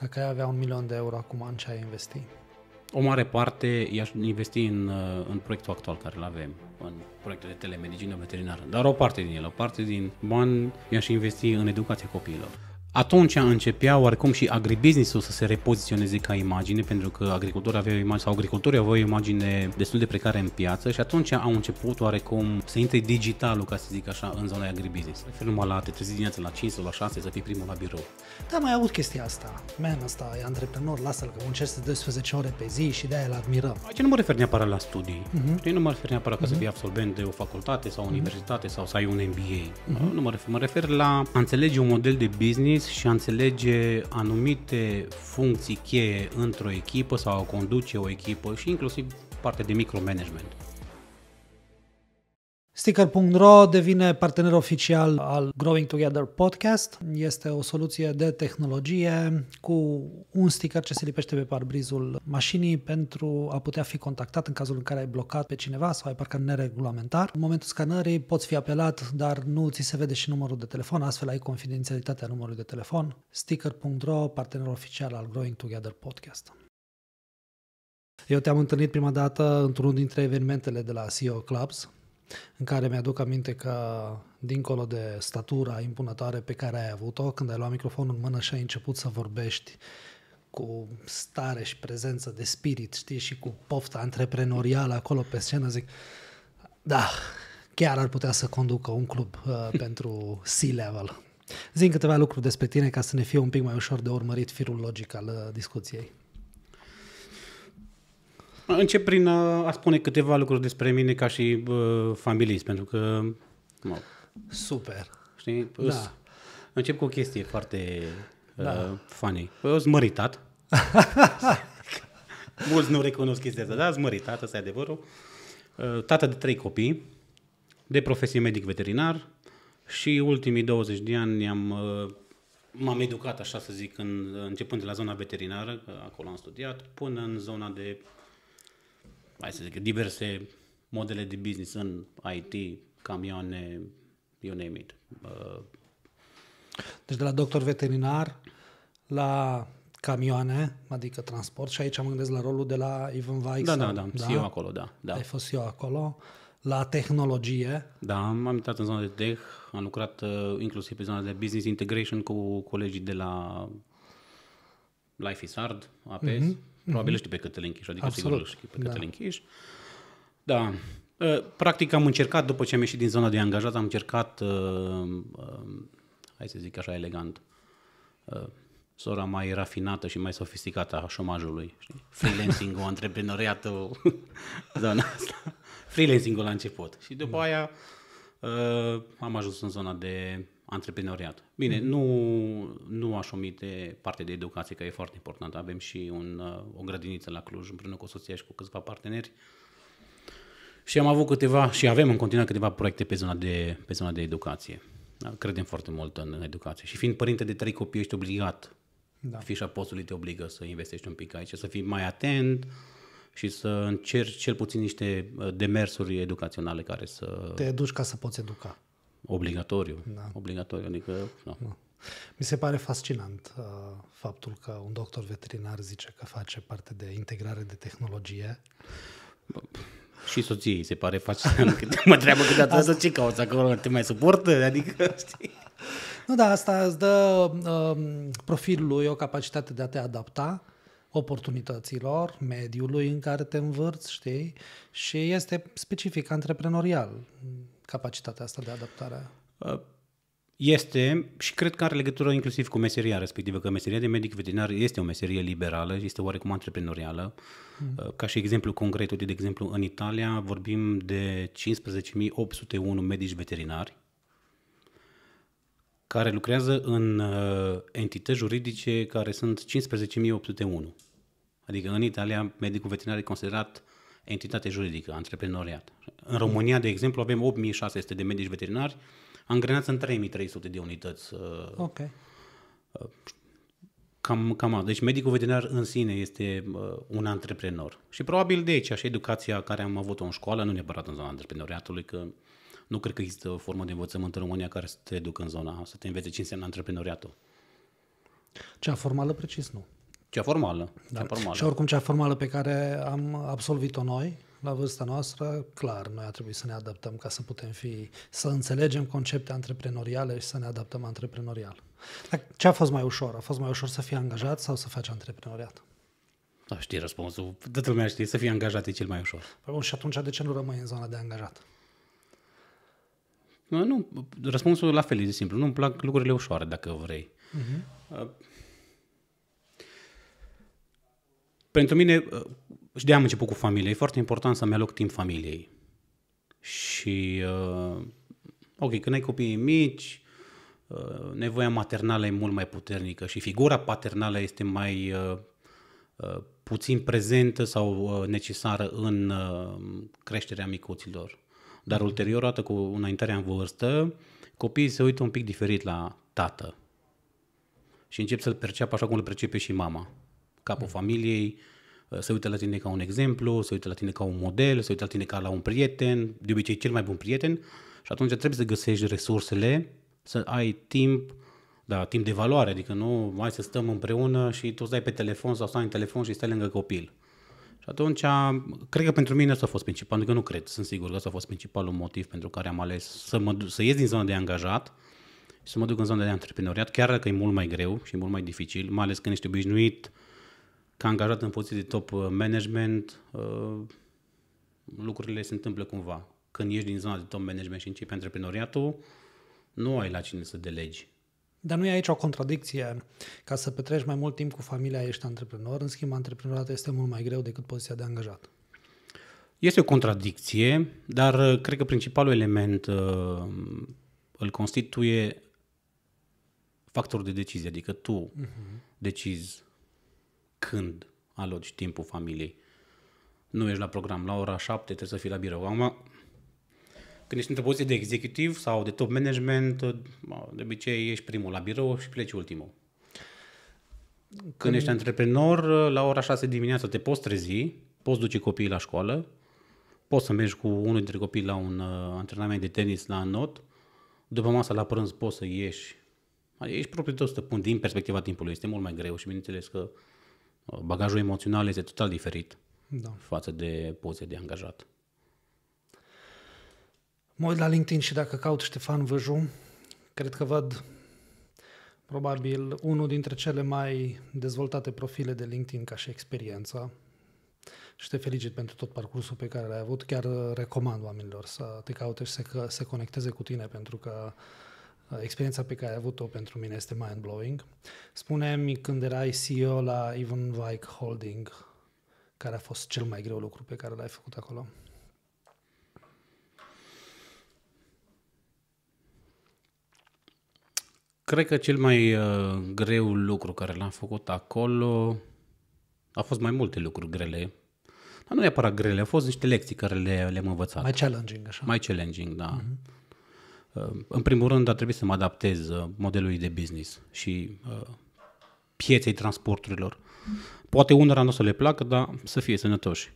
Dacă ai avea un milion de euro acum, în ce ai investi? O mare parte i-aș investi în, uh, în proiectul actual care îl avem, în proiectul de telemedicină veterinară, dar o parte din el, o parte din bani i-aș investi în educația copiilor. Atunci începea oarecum și agribusiness-ul să se repoziționeze ca imagine, pentru că agricultorii aveau imagine, sau agricultorii aveau o imagine destul de precară în piață și atunci au început oarecum să intre digitalul, ca să zic așa, în zona agribusiness. Refer numai la te trezi dimineața la 5 sau la 6 să fii primul la birou. Da, mai aud chestia asta. Man, asta e antreprenor, lasă-l că muncește 12 ore pe zi și de-aia îl admirăm. Aici nu mă refer neapărat la studii. Uh-huh. nu mă refer neapărat uh-huh. ca să mhm. fii absolvent de o facultate sau o uh-huh. universitate sau să ai un MBA. Uh-huh. Nu mă refer, mă refer la a înțelege un model de business analiz și a înțelege anumite funcții cheie într-o echipă sau a conduce o echipă și inclusiv parte de micromanagement. Sticker.ro devine partener oficial al Growing Together Podcast. Este o soluție de tehnologie cu un sticker ce se lipește pe parbrizul mașinii pentru a putea fi contactat în cazul în care ai blocat pe cineva sau ai parcat neregulamentar. În momentul scanării poți fi apelat, dar nu ți se vede și numărul de telefon, astfel ai confidențialitatea numărului de telefon. Sticker.ro, partener oficial al Growing Together Podcast. Eu te-am întâlnit prima dată într-unul dintre evenimentele de la CEO Clubs în care mi-aduc aminte că, dincolo de statura impunătoare pe care ai avut-o, când ai luat microfonul în mână și ai început să vorbești cu stare și prezență de spirit, știi, și cu pofta antreprenorială acolo pe scenă, zic, da, chiar ar putea să conducă un club uh, pentru C-Level. Zic câteva lucruri despre tine ca să ne fie un pic mai ușor de urmărit firul logic al uh, discuției. Încep prin a, a spune câteva lucruri despre mine ca și uh, familist, pentru că... Mă, Super! Știi? Da. Îs, încep cu o chestie foarte uh, da. Ă, funny. Eu păi, măritat. Mulți nu recunosc chestia asta, dar măritat, asta e adevărul. Uh, tată de trei copii, de profesie medic veterinar și ultimii 20 de ani am uh, ă, m-am educat, așa să zic, în, începând de la zona veterinară, acolo am studiat, până în zona de hai să zic, diverse modele de business în IT, camioane, you name it. Deci de la doctor veterinar la camioane, adică transport, și aici mă gândesc la rolul de la Ivan Weiss. Da, da, da, da? eu acolo, da, da. Ai fost eu acolo. La tehnologie. Da, am intrat în zona de tech, am lucrat uh, inclusiv pe zona de business integration cu colegii de la Life is Hard, APS. Mm-hmm Probabil mm-hmm. știi pe Cătălin Chiș, adică Absolut. sigur știi pe cât da. Da. Ă, practic am încercat, după ce am ieșit din zona de angajat, am încercat, ă, ă, hai să zic așa elegant, sora mai rafinată și mai sofisticată a șomajului. Freelancing-ul, antreprenoriatul, zona asta. Freelancing-ul la început. Și după da. aia am ajuns în zona de antreprenoriat. Bine, mm. nu, nu aș omite partea de educație, că e foarte importantă. Avem și un, uh, o grădiniță la Cluj împreună cu o și cu câțiva parteneri. Și am avut câteva, și avem în continuare câteva proiecte pe zona de, pe zona de educație. Da? Credem foarte mult în, în educație. Și fiind părinte de trei copii, ești obligat. Da. Fișa postului te obligă să investești un pic aici, să fii mai atent, și să încerci cel puțin niște uh, demersuri educaționale care să... Te educi ca să poți educa. Obligatoriu. Da. Obligatoriu, adică... Da. Da. Mi se pare fascinant uh, faptul că un doctor veterinar zice că face parte de integrare de tehnologie. Bă, și soției se pare fascinant. Când mă treabă câteodată asta... ce cauți acolo, te mai suportă? Adică, știi? Nu, da, asta îți dă um, profilului o capacitate de a te adapta oportunităților, mediului în care te învârți, știi? Și este specific antreprenorial capacitatea asta de adaptare? Uh, este și cred că are legătură inclusiv cu meseria respectivă, că meseria de medic veterinar este o meserie liberală, este oarecum antreprenorială. Mm. Ca și exemplu concret, uite, de exemplu, în Italia vorbim de 15.801 medici veterinari care lucrează în uh, entități juridice care sunt 15.801. Adică în Italia medicul veterinar e considerat entitate juridică, antreprenoriat. În România, de exemplu, avem 8600 de medici veterinari, angrenați în 3300 de unități. Uh, ok. Uh, cam, cam Deci medicul veterinar în sine este uh, un antreprenor. Și probabil de aici și educația care am avut-o în școală, nu neapărat în zona antreprenoriatului, că nu cred că există o formă de învățământ în România care să te ducă în zona, să te învețe ce înseamnă antreprenoriatul. Cea formală precis nu. Cea formală. Da. Cea formală. Și oricum cea formală pe care am absolvit-o noi, la vârsta noastră, clar, noi a trebuit să ne adaptăm ca să putem fi, să înțelegem concepte antreprenoriale și să ne adaptăm antreprenorial. Dar ce a fost mai ușor? A fost mai ușor să fii angajat sau să faci antreprenoriat? Da, știi răspunsul. Toată lumea știe, să fii angajat e cel mai ușor. Păi bun, și atunci de ce nu rămâi în zona de angajat? Nu, răspunsul la fel e simplu. Nu-mi plac lucrurile ușoare, dacă vrei. Uh-huh. Pentru mine, și uh, de am început cu familie, e foarte important să-mi aloc timp familiei. Și, uh, ok, când ai copii mici, uh, nevoia maternală e mult mai puternică și figura paternală este mai uh, uh, puțin prezentă sau uh, necesară în uh, creșterea micuților. Dar ulterior, odată cu înaintarea în vârstă, copiii se uită un pic diferit la tată și încep să-l perceapă așa cum îl percepe și mama capul familiei, uh, se uită la tine ca un exemplu, se uită la tine ca un model, se uită la tine ca la un prieten, de obicei cel mai bun prieten, și atunci trebuie să găsești resursele, să ai timp, da, timp de valoare, adică nu mai să stăm împreună și tu stai pe telefon sau stai în telefon și stai lângă copil. Și atunci, cred că pentru mine asta a fost principal, adică nu cred, sunt sigur că asta a fost principalul motiv pentru care am ales să, mă, să ies din zona de angajat și să mă duc în zona de antreprenoriat, chiar dacă e mult mai greu și mult mai dificil, mai ales când ești obișnuit uh, ca angajat în poziție de top uh, management, uh, lucrurile se întâmplă cumva. Când ieși din zona de top management și începi antreprenoriatul, nu ai la cine să delegi. Dar nu e aici o contradicție. Ca să petreci mai mult timp cu familia, ești antreprenor, în schimb, antreprenoriatul este mult mai greu decât poziția de angajat. Este o contradicție, dar uh, cred că principalul element uh, îl constituie factorul de decizie, adică tu uh-huh. decizi când aloci timpul familiei. Nu ești la program, la ora 7 trebuie să fii la birou. Acum, când ești într-o poziție de executiv sau de top management, de obicei ești primul la birou și pleci ultimul. Când, când ești antreprenor, la ora 6 dimineața te poți trezi, poți duce copiii la școală, poți să mergi cu unul dintre copii la un uh, antrenament de tenis, la not, după masa la prânz poți să ieși. ești propriul tău stăpân din perspectiva timpului, este mult mai greu și bineînțeles că uh, Bagajul emoțional este total diferit da. față de poze de angajat. Mă uit la LinkedIn și dacă caut Ștefan Văju, cred că văd probabil unul dintre cele mai dezvoltate profile de LinkedIn ca și experiența și te felicit pentru tot parcursul pe care l-ai avut. Chiar recomand oamenilor să te caute și să, să se conecteze cu tine pentru că uh, Uh, experiența pe care ai avut-o pentru mine este mind-blowing. Spune-mi când erai CEO la Even Like Holding, care a fost cel mai greu lucru pe care l-ai făcut acolo? Cred că cel mai uh, greu lucru care l-am făcut acolo a fost mai multe lucruri grele. Dar nu neapărat grele, au fost niște lecții care le, le-am învățat. Mai challenging, așa. Mai challenging, da. Uh-huh. Ehm, în primul rând, ar trebui să mă adaptez uh, modelului de business și uh, pieței transporturilor. Poate unora nu o să le placă, dar să fie sănătoși.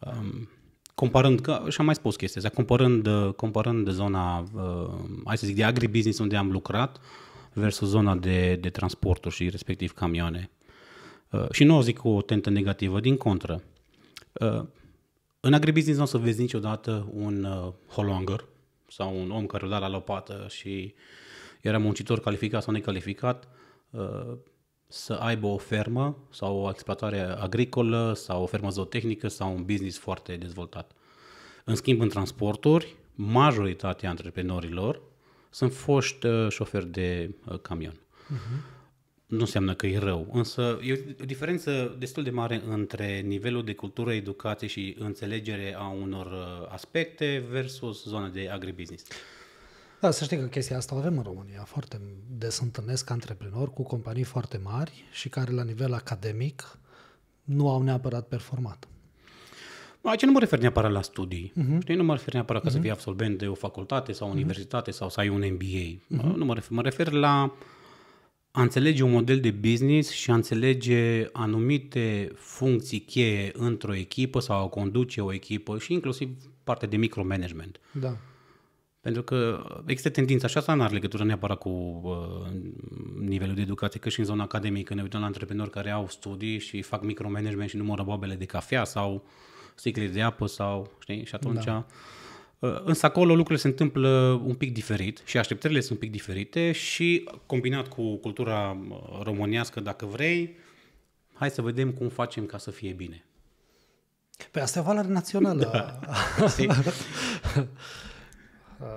Ehm, comparând, că, și am mai spus chestia asta, comparând, uh, comparând zona, hai să zic, de agribusiness unde am lucrat versus zona de, de transporturi și respectiv camioane. Și nu o zic cu o tentă negativă, din contră. În agribusiness nu o să vezi niciodată un holonger, sau un om care o da la lopată și era muncitor calificat sau necalificat, uh, să aibă o fermă sau o exploatare agricolă sau o fermă zootehnică sau un business foarte dezvoltat. În schimb, în transporturi, majoritatea antreprenorilor sunt foști uh, șoferi de uh, camion. Uh-huh nu înseamnă că e rău, însă e o diferență destul de mare între nivelul de cultură, educație și înțelegere a unor uh, aspecte versus zona de agribusiness. Da, să știi că chestia asta o avem în România. Foarte des întâlnesc antreprenori cu companii foarte mari și care la nivel academic nu au neapărat performat. Aici nu mă refer neapărat la studii. Uh-huh. Știi, nu mă refer neapărat ca uh-huh. să mhm. fii absolvent de o facultate sau o mhm. universitate uh-huh. sau să ai un MBA. Uh-huh. Nu mă refer, mă refer la uh, a înțelege un model de business și a înțelege anumite funcții cheie într-o echipă sau a conduce o echipă și inclusiv parte de micromanagement. Da. Pentru că există tendința, și asta nu are legătură neapărat cu uh, nivelul de educație, că și în zona academică ne uităm la antreprenori care au studii și fac micromanagement și numără boabele de cafea sau sticle de apă sau, știi, și atunci... Da Uh, însă acolo lucrurile se întâmplă un pic diferit și așteptările sunt un pic diferite și combinat cu cultura uh, românească, dacă vrei, hai să vedem cum facem ca să fie bine. Pe păi asta e o valoare națională. Da. Uh,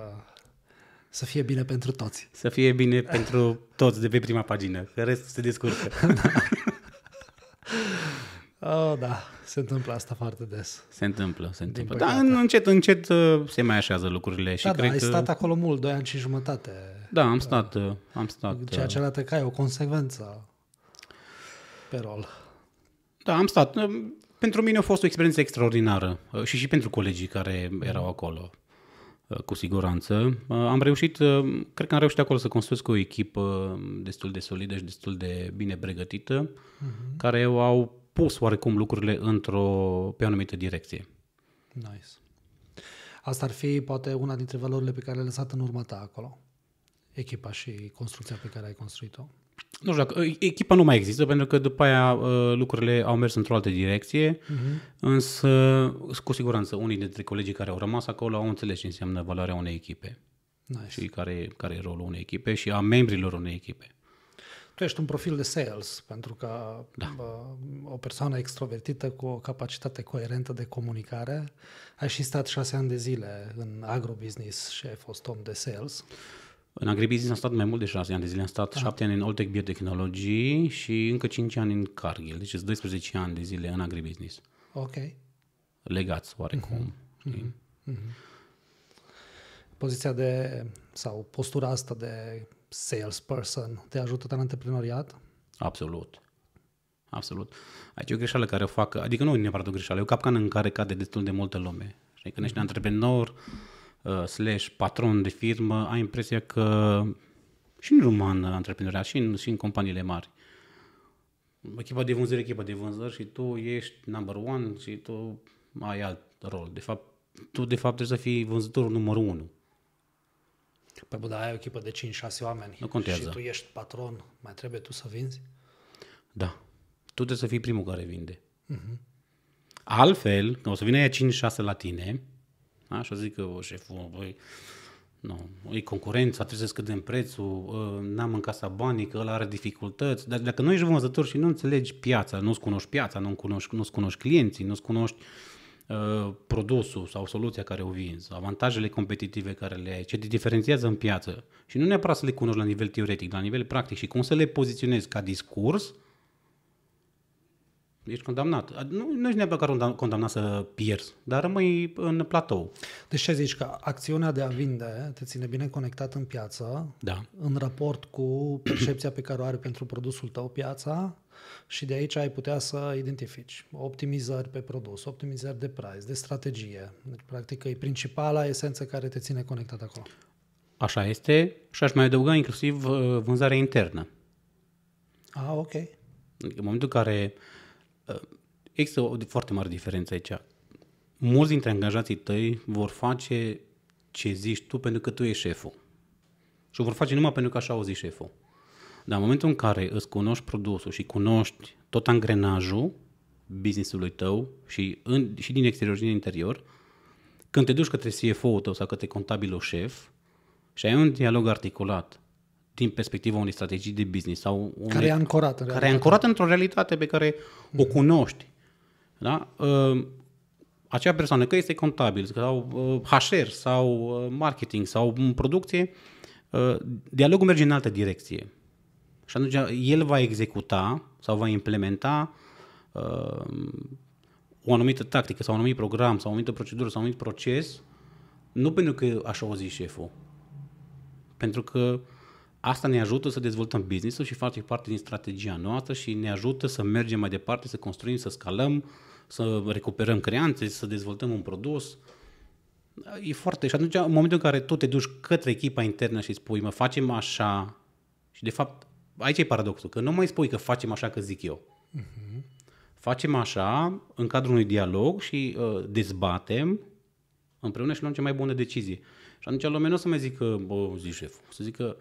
să fie bine pentru toți. Să fie bine pentru toți de pe prima pagină. Restul se descurcă. Da. oh, da. Se întâmplă asta foarte des. Se întâmplă, se întâmplă. Dar încet, încet uh, se mai așează lucrurile și da, da, cred ai că... stat acolo mult, doi ani și jumătate. Da, am stat, uh, am stat. Deci Ceea ce arată ca e o consecvență pe rol. Da, am stat. Uh, pentru mine a fost o experiență extraordinară și și pentru colegii care erau acolo cu siguranță. Am reușit, cred că am reușit acolo să construiesc o echipă destul de solidă și destul de bine pregătită, uh-huh. care au pus oarecum lucrurile într-o, pe o anumită direcție. Nice. Asta ar fi poate una dintre valorile pe care le-ai lăsat în urma ta acolo. Echipa și construcția pe care ai construit-o. Nu știu dacă, echipa nu mai există pentru că după aia uh, lucrurile au mers într-o altă direcție, uh-huh. însă cu siguranță unii dintre colegii care au rămas acolo au înțeles ce înseamnă valoarea unei echipe nice. și care, care e rolul unei echipe și a membrilor unei echipe tu ești un profil de sales, pentru că da. o persoană extrovertită cu o capacitate coerentă de comunicare, ai și stat șase ani de zile în agrobusiness și ai fost om de sales. În agribusiness am stat mai mult de șase ani de zile, am stat da. șapte ani în Oltec Biotehnologii și încă cinci ani în Cargill, deci 12 ani de zile în agribusiness. Ok. Legați oarecum. Mm-hmm. Mm-hmm. Poziția de, sau postura asta de salesperson te ajută în antreprenoriat? Absolut. Absolut. Aici e o greșeală care o fac, adică nu e neapărat o greșeală, e o capcană în care cade destul de multă lume. Și când ești mhm. antreprenor uh, slash patron de firmă, ai impresia că și în roman antreprenoria, și în, și în companiile mari. Echipa de vânzări, echipa de vânzări și tu ești number one și tu ai alt rol. De fapt, tu de fapt trebuie să fii vânzătorul numărul unu. Păi bă, dar ai o echipă de 5-6 oameni nu contează. și tu ești patron, mai trebuie tu să vinzi? Da. Tu trebuie să fii primul care vinde. Uh-huh. Altfel, când o să vină aia 5-6 la tine, a, și o zic că șeful, băi, nu, e concurența, trebuie să scădem prețul, ă, n-am în casa banii, că ăla are dificultăți. Dar dacă nu ești vânzător și nu înțelegi piața, nu-ți cunoști piața, nu-ți cunoști, nu ți cunoști clienții, nu-ți cunoști Uh, produsul sau soluția care o vinzi, avantajele competitive care le ai, ce te diferențiază în piață și nu neapărat să le cunoști la nivel teoretic, la nivel practic și cum să le poziționezi ca discurs, ești condamnat. Nu, nu ești neapărat condamnat să pierzi, dar rămâi în platou. Deci ce zici, că acțiunea de a vinde te ține bine conectat în piață, da. în raport cu percepția pe care o are pentru produsul tău piața, și de aici ai putea să identifici optimizări pe produs, optimizări de price, de strategie. Deci, practic, e principala esență care te ține conectat acolo. Așa este și aș mai adăuga inclusiv uh, vânzarea internă. Ah, ok. Adică, în momentul în care uh, există o foarte mare diferență aici. Mulți dintre angajații tăi vor face ce zici tu pentru că tu ești șeful. Și o vor face numai pentru că așa au zis șeful. Dar în momentul în care îți cunoști produsul și cunoști tot angrenajul businessului tău și, în, și din exterior și din interior, când te duci către CFO-ul tău sau către contabilul șef și ai un dialog articulat din perspectiva unei strategii de business sau unei, care e în care e ancorat într-o realitate pe care mm. o hmm. cunoști. Da? Ă, acea persoană, că este contabil sau ă, HR sau ă, marketing sau producție, dialogul merge în altă direcție. Și atunci el va executa sau va implementa uh, o anumită tactică sau un anumit program sau o anumită procedură sau un anumit proces nu pentru că așa o zi șeful, pentru că asta ne ajută să dezvoltăm business-ul și face parte din strategia noastră și ne ajută să mergem mai departe, să construim, să scalăm, să recuperăm creanțe, să dezvoltăm un produs. E foarte... Și atunci, în momentul în care tu te duci către echipa internă și spui, mă, facem așa și de fapt aici e paradoxul, că nu mai spui că facem așa că zic eu. Uh-huh. Facem așa în cadrul unui dialog și uh, dezbatem împreună și luăm cea mai bună decizie. Și atunci lumea nu o să mai zică, bă, zi șeful, să zică,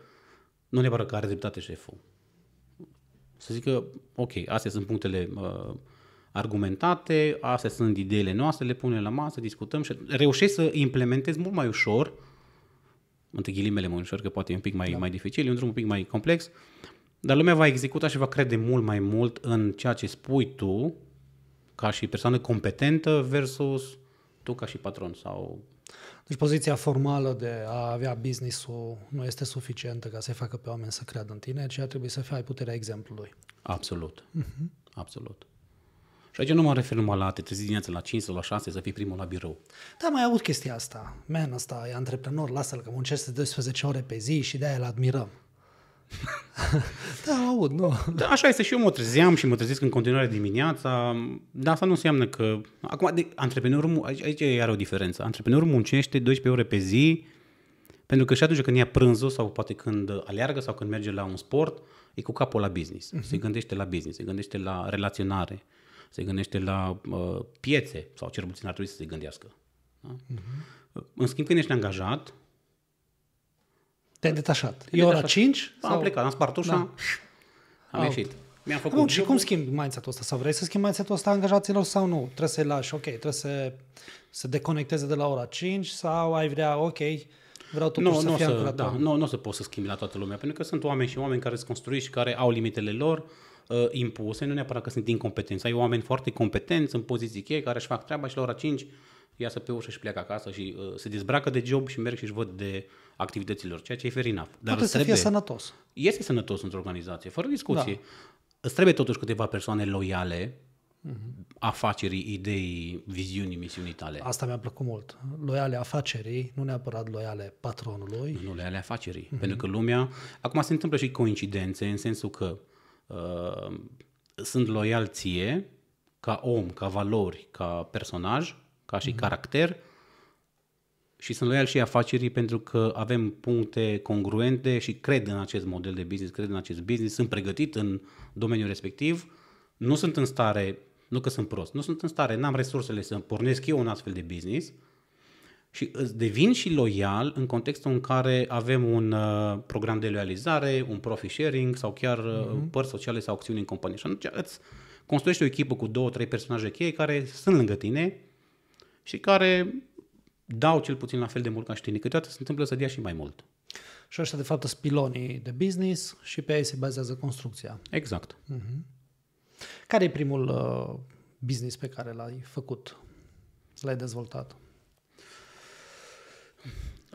nu neapărat că are dreptate șeful. Să zică, ok, astea sunt punctele uh, argumentate, astea sunt ideile noastre, le punem la masă, discutăm și reușești să implementezi mult mai ușor, între ghilimele mai ușor, că poate e un pic mai, da. mai dificil, e un drum un pic mai complex, dar lumea va executa și va crede mult mai mult în ceea ce spui tu ca și persoană competentă versus tu ca și patron sau... Deci poziția formală de a avea business-ul nu este suficientă ca să-i facă pe oameni să creadă în tine, ci ar trebui să fie ai puterea exemplului. Absolut. Uh-huh. Absolut. Și aici nu mă refer numai la te trezi dimineața la 5 sau la 6 să fii primul la birou. Da, mai aud chestia asta. Man, asta e antreprenor, lasă-l că muncește 12 ore pe zi și de-aia îl admirăm da, aud, nu. Da, așa este și eu mă trezeam și mă trezesc în continuare dimineața, dar asta nu înseamnă că... Acum, de, antreprenorul, aici, aici e iar o diferență. Antreprenorul muncește 12 ore pe zi, pentru că și atunci când ia prânzul sau poate când aleargă sau când merge la un sport, e cu capul la business. Uh-huh. Se gândește la business, se gândește la relaționare, se gândește la uh, piețe sau cel puțin ar trebui să se gândească. Da? Uh-huh. În schimb, când ești angajat, te-ai detașat. te e ora 5? Am sau... plecat, am spart ușa, da. am Out. ieșit. Mi-am făcut Bun, și cum schimbi mindset-ul ăsta? Sau vrei să schimbi mindset-ul ăsta angajaților sau nu? Trebuie să-i lași, ok, trebuie să se deconecteze de la ora 5 sau ai vrea, ok, vreau totuși nu, să nu fie să, da, nu, nu o să poți să schimbi la toată lumea, pentru că sunt oameni și oameni care se construiesc și care au limitele lor uh, impuse, nu neapărat că sunt incompetenți. Ai oameni foarte competenți în poziții cheie care își fac treaba și la ora 5 iasă pe ușă și pleacă acasă și uh, se dezbracă de job și merg și-și văd de activităților, ceea ce e fair enough. Dar Poate să fie sănătos. Este sănătos într-o organizație, fără discuție. Da. Îți trebuie totuși câteva persoane loiale uh-huh. afacerii, idei, viziunii, misiunii tale. Asta mi-a plăcut mult. Loiale afacerii, nu neapărat loiale patronului. Nu, loiale afacerii. Uh-huh. Pentru că lumea... Acum se întâmplă și coincidențe în sensul că uh, sunt loial ție ca om, ca valori, ca personaj, ca și mm-hmm. caracter și sunt loial și afacerii pentru că avem puncte congruente și cred în acest model de business, cred în acest business, sunt pregătit în domeniul respectiv, nu sunt în stare, nu că sunt prost, nu sunt în stare, n-am resursele să pornesc eu un astfel de business și îți devin și loial în contextul în care avem un uh, program de loializare, un profit sharing sau chiar uh, mm-hmm. părți sociale sau acțiuni în companie. Și atunci îți construiești o echipă cu două, trei personaje cheie care sunt lângă tine, și care dau cel puțin la fel de mult ca știinii. Câteodată se întâmplă să dea și mai mult. Și așa, de fapt, sunt pilonii de business și pe ei se bazează construcția. Exact. Uh-huh. Care e primul uh, business pe care l-ai făcut, l-ai dezvoltat?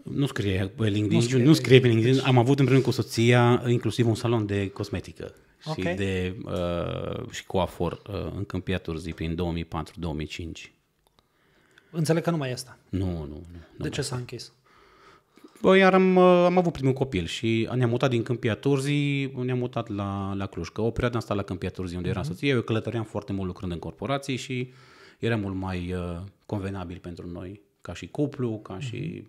Nu scrie pe LinkedIn, nu scrie, nu scrie pe LinkedIn. Deci... Am avut împreună cu soția inclusiv un salon de cosmetică okay. și de uh, și coafor uh, în Câmpia Turzii prin 2004-2005. Înțeleg că nu mai e asta. Nu, nu. nu de nu ce s-a închis? Bă, iar am, uh, am avut primul copil și ne-am mutat din Câmpia Turzii, ne-am mutat la, la Cluj. Că o perioadă am stat la Câmpia Turzii unde era mm-hmm. soție, eu călătoream foarte mult lucrând în corporații și era mult mai uh, convenabil pentru noi, ca și cuplu, ca mm-hmm. și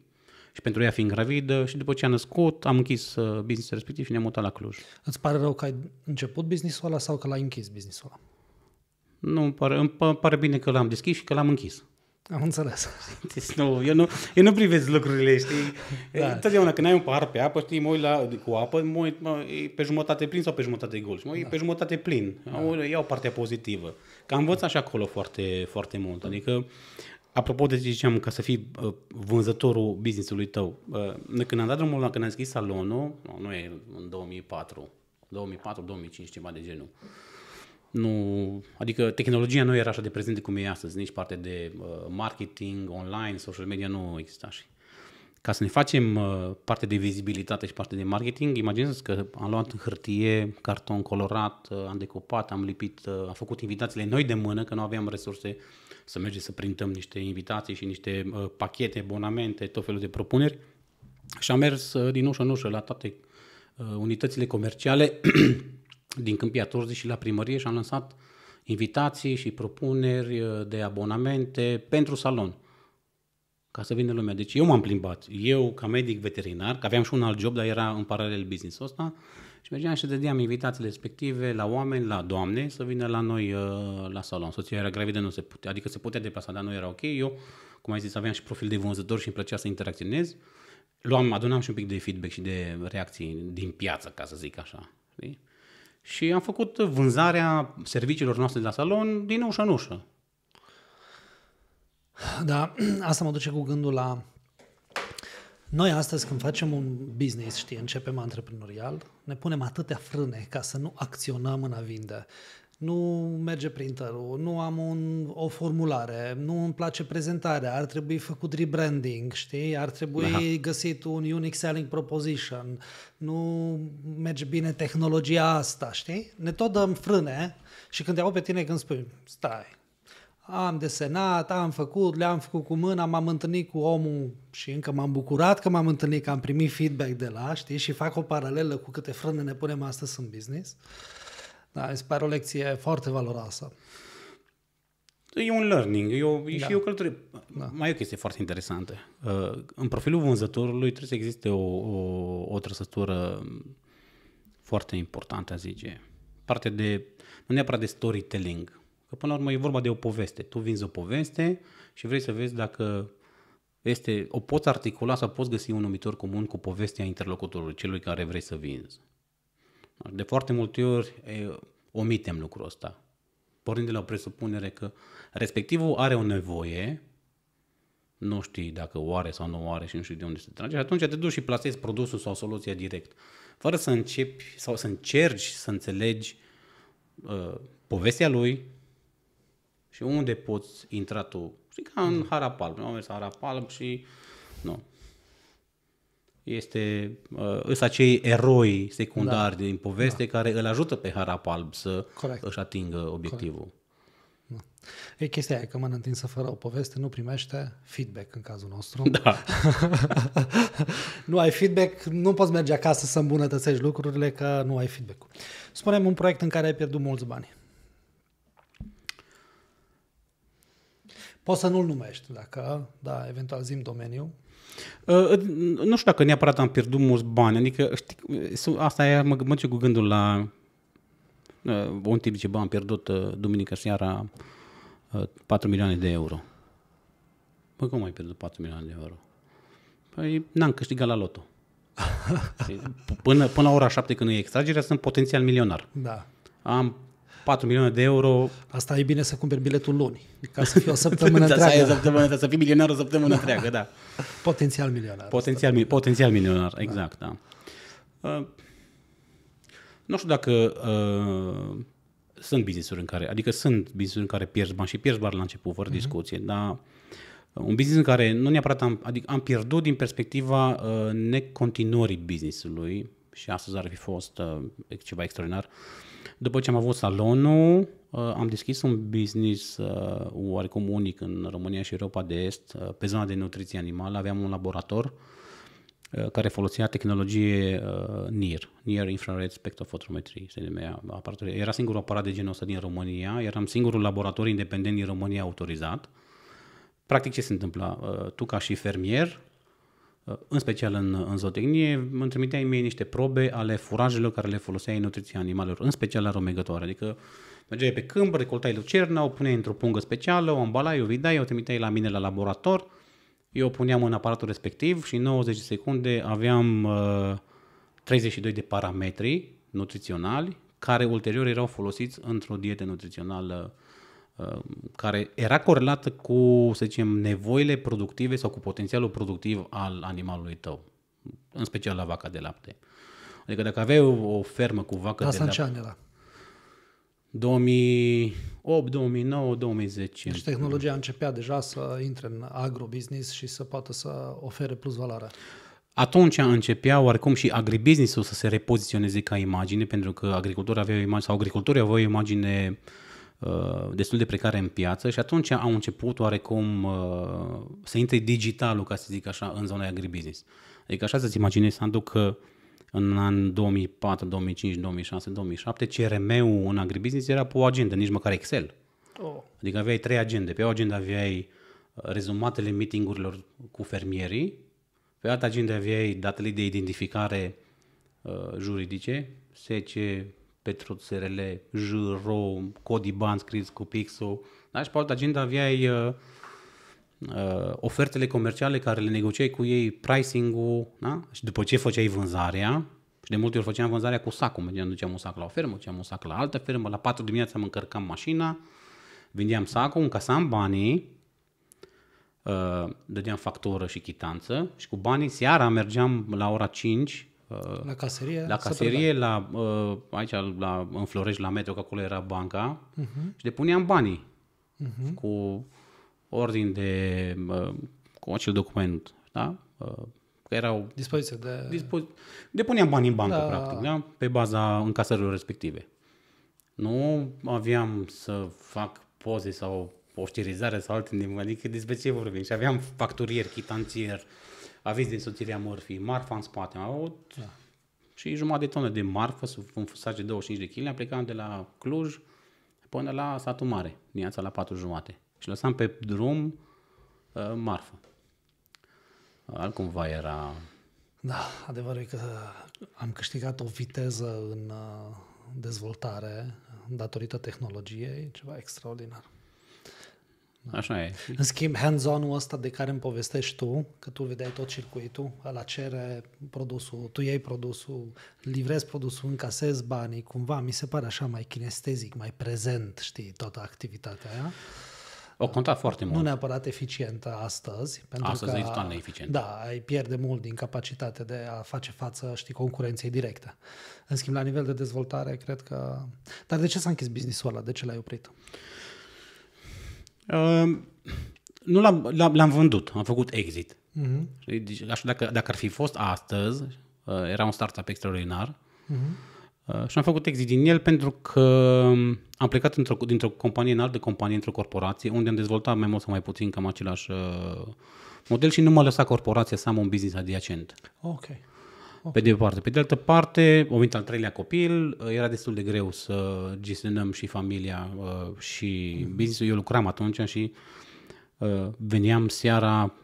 și pentru ea fiind gravidă și după ce a născut am închis uh, businessul respectiv și ne-am mutat la Cluj. Îți pare rău că ai început businessul ăla sau că l-ai închis businessul ăla? Nu, îmi pare, îmi pare bine că l-am deschis și că l-am închis. Am înțeles. Deci nu, eu nu, eu nu privesc lucrurile, știi? Da. Întotdeauna când ai un pahar pe apă, știi, mă uit la, cu apă, mă uit mă, pe jumătate plin sau pe jumătate gol. Și mă uit da. pe jumătate plin. Da. Iau partea pozitivă. Că am învățat și acolo foarte, foarte mult. Adică, apropo de ce ziceam, ca să fii vânzătorul businessului tău, când am dat drumul la când am schis salonul, nu, nu e în 2004, 2004-2005, ceva de genul, nu, adică tehnologia nu era așa de prezentă cum e astăzi, nici parte de uh, marketing, online, social media nu exista și ca să ne facem uh, parte de vizibilitate și parte de marketing, imaginați că am luat hârtie, carton colorat, uh, am decopat, am lipit, uh, am făcut invitațiile noi de mână, că nu aveam resurse să mergem să printăm niște invitații și niște uh, pachete, abonamente, tot felul de propuneri. Și am mers uh, din ușă în ușă la toate uh, unitățile comerciale din Câmpia Torzii și la primărie și am lansat invitații și propuneri uh, de abonamente pentru salon ca să vină lumea. Deci eu m-am plimbat. Eu, ca medic veterinar, că aveam și un alt job, dar era în paralel business-ul ăsta, și mergeam și dădeam invitațiile respective la oameni, la doamne, să vină la noi uh, la salon. Soția era gravidă, nu se putea, adică se putea deplasa, dar nu era ok. Eu, cum ai zis, aveam și profil de vânzător și îmi plăcea să interacționez. Luam, adunam și un pic de feedback și de reacții din piață, ca să zic așa. Știi? Și am făcut vânzarea serviciilor noastre de la salon din ușă în ușă. Da, asta mă duce cu gândul la... Noi astăzi când facem un business, știi, începem antreprenorial, ne punem atâtea frâne ca să nu acționăm în a vinde nu merge printerul, nu am un, o formulare, nu îmi place prezentarea, ar trebui făcut rebranding, știi? Ar trebui Aha. găsit un unique selling proposition, nu merge bine tehnologia asta, știi? Ne tot dăm frâne și când te pe tine când spui, stai, am desenat, am făcut, le-am făcut cu mâna, m-am întâlnit cu omul și încă m-am bucurat că m-am întâlnit, că am primit feedback de la, știi, și fac o paralelă cu câte frâne ne punem astăzi în business. Uh, da, îți pare o lecție foarte valoroasă. E un learning, eu da. și eu călătorie. Da. Mai e o chestie foarte interesantă. Uh, în profilul vânzătorului trebuie să existe o, o, o trăsătură foarte importantă, zice. Parte de, nu neapărat de storytelling, că până la urmă e vorba de o poveste. Tu vinzi o poveste și vrei să vezi dacă este, o poți articula sau poți găsi un numitor comun cu povestea interlocutorului, celui care vrei să vinzi. De foarte multe ori e, omitem lucrul ăsta, pornind de la o presupunere că respectivul are o nevoie, nu știi dacă o are sau nu o are și nu știi de unde se trage, și atunci te duci și plasezi produsul sau soluția direct, fără să începi sau să încerci să înțelegi uh, povestea lui și unde poți intra tu. Și ca în da. harapalb, am mers harapalb și nu, este, uh, îs acei eroi secundari da. din poveste da. care îl ajută pe Harap Alb să Correct. își atingă obiectivul. Da. E chestia aia că mâna întinsă fără o poveste nu primește feedback în cazul nostru. Da. nu ai feedback, nu poți merge acasă să îmbunătățești lucrurile că nu ai feedback Spunem un proiect în care ai pierdut mulți bani. Poți să nu-l numești, dacă, da, eventual zim domeniu, Ă, ă, nu știu dacă neapărat am pierdut mulți bani, adică știi, asta e, mă, mă cu gândul la ă, un tip ce am pierdut duminică seara 4 milioane de euro. Bă, cum ai pierdut 4 milioane de euro? Păi n-am câștigat la loto. până, până la ora 7 când e extragerea, sunt potențial milionar. Da. Am 4 milioane de euro. Asta e bine să cumperi biletul luni, ca să fie o săptămână da, întreagă. Să, săptămână, să fii milionar o săptămână da. întreagă, da. Potențial milionar. Potențial, mi- da. potențial milionar, da. exact, da. Uh, nu știu dacă uh, sunt business în care, adică sunt business în care pierzi bani și pierzi bani la început, fără uh-huh. discuție, dar un business în care nu neapărat am, adică am pierdut din perspectiva uh, necontinuării business-ului și astăzi ar fi fost uh, ceva extraordinar. Uh, după ce am avut salonul, uh, am deschis un business uh, oarecum unic în România și Europa de Est, uh, pe zona de nutriție animală. Aveam un laborator care folosea tehnologie NIR, Near Infrared Spectrophotometry, se numea aparatul. Era singurul aparat de genul ăsta din România, eram singurul laborator independent din România autorizat. Practic ce se întâmpla? Tu ca și fermier în special în, în zootehnie, îmi trimiteai mie niște probe ale furajelor care le foloseai în nutriția animalelor, în special la romegătoare. Adică mergeai pe câmp, recoltai lucerna, o puneai într-o pungă specială, o îmbalai, o vidai, o trimiteai la mine la laborator, eu o puneam în aparatul respectiv și în 90 de secunde aveam uh, 32 de parametri nutriționali care ulterior erau folosiți într-o dietă nutrițională uh, Um, care era corelată cu, să zicem, nevoile productive sau cu potențialul productiv al animalului tău, în special la vaca de lapte. Adică dacă aveai o fermă cu vacă Asta da, de lapte... Asta în ce an era? 2008, 2009, 2010. Deci tehnologia începea deja să intre în agrobusiness și să poată să ofere plus valoare. Atunci începea oarecum și agribusiness-ul să se repoziționeze ca imagine, pentru că agricultorii avea o imagine, sau agricultorii aveau o imagine uh, Uh, destul de precare în piață și atunci au început oarecum uh, să intre digitalul, ca să zic așa, în zona agribusiness. Adică așa să-ți imaginezi, aduc că uh, în anul 2004, 2005, 2006, 2007, CRM-ul în agribusiness era pe o agendă, nici măcar Excel. Oh. Adică aveai trei agende. Pe o agendă aveai rezumatele meetingurilor cu fermierii, pe alta agendă aveai datele de identificare uh, juridice, SC, J, Jiro, Cody Ban scris cu pixul. Da? Și pe altă agenda aveai uh, uh, ofertele comerciale care le negociai cu ei, pricing-ul, da? și după ce făceai vânzarea, și de multe ori făceam vânzarea cu sacul, mergeam, duceam un sac la o fermă, duceam un sac la altă fermă, la 4 dimineața mă încărcam mașina, vindeam sacul, încasam banii, uh, dădeam factură și chitanță și cu banii seara mergeam la ora 5 Uh, la caserie? La caserie, la, uh, aici la, în Florești, la metro, că acolo era banca uh-huh. și depuneam banii uh-huh. cu ordin de, uh, cu acel document, da? Că erau... Dispoziție de... Dispo... Depuneam banii în bancă, da. practic, da? Pe baza încasărilor respective. Nu aveam să fac poze sau poștirizare sau alte, adică despre ce vorbim. Și aveam facturier, chitanțier, aveți soțirea morfii marfa în spate. Am avut da. și jumătate de tonă de marfă, sub un fusaj de 25 de kg, am plecat de la Cluj până la satul mare, dimineața la 4 jumate. Și lăsam pe drum uh, marfă. Alcumva era... Da, adevărul e că am câștigat o viteză în uh, dezvoltare datorită tehnologiei, ceva extraordinar. Așa e. În schimb, hands-on-ul ăsta de care îmi povestești tu, că tu vedeai tot circuitul, ăla cere produsul, tu iei produsul, livrezi produsul, încasezi banii, cumva mi se pare așa mai kinestezic, mai prezent, știi, toată activitatea aia. O conta foarte mult. Nu neapărat eficientă astăzi. Pentru astăzi că, e total neeficient. Da, ai pierde mult din capacitatea de a face față, știi, concurenței directe. În schimb, la nivel de dezvoltare, cred că... Dar de ce s-a închis business-ul ăla? De ce l-ai oprit? Uh, Uh, nu l-am, l-am, l-am vândut, am făcut exit. Uh-huh. Deci, așa, dacă, dacă ar fi fost astăzi, uh, era un startup extraordinar uh-huh. uh, și am făcut exit din el pentru că am plecat într-o, dintr-o companie în altă companie, într-o corporație, unde am dezvoltat mai mult sau mai puțin cam același uh, model și nu m-a lăsat corporația să am un business adiacent. Ok. Pe de o parte. Pe de altă parte, în momentul al treilea copil, uh, era destul de greu să gestionăm și familia uh, și mhm. business Eu lucram atunci și uh, veneam seara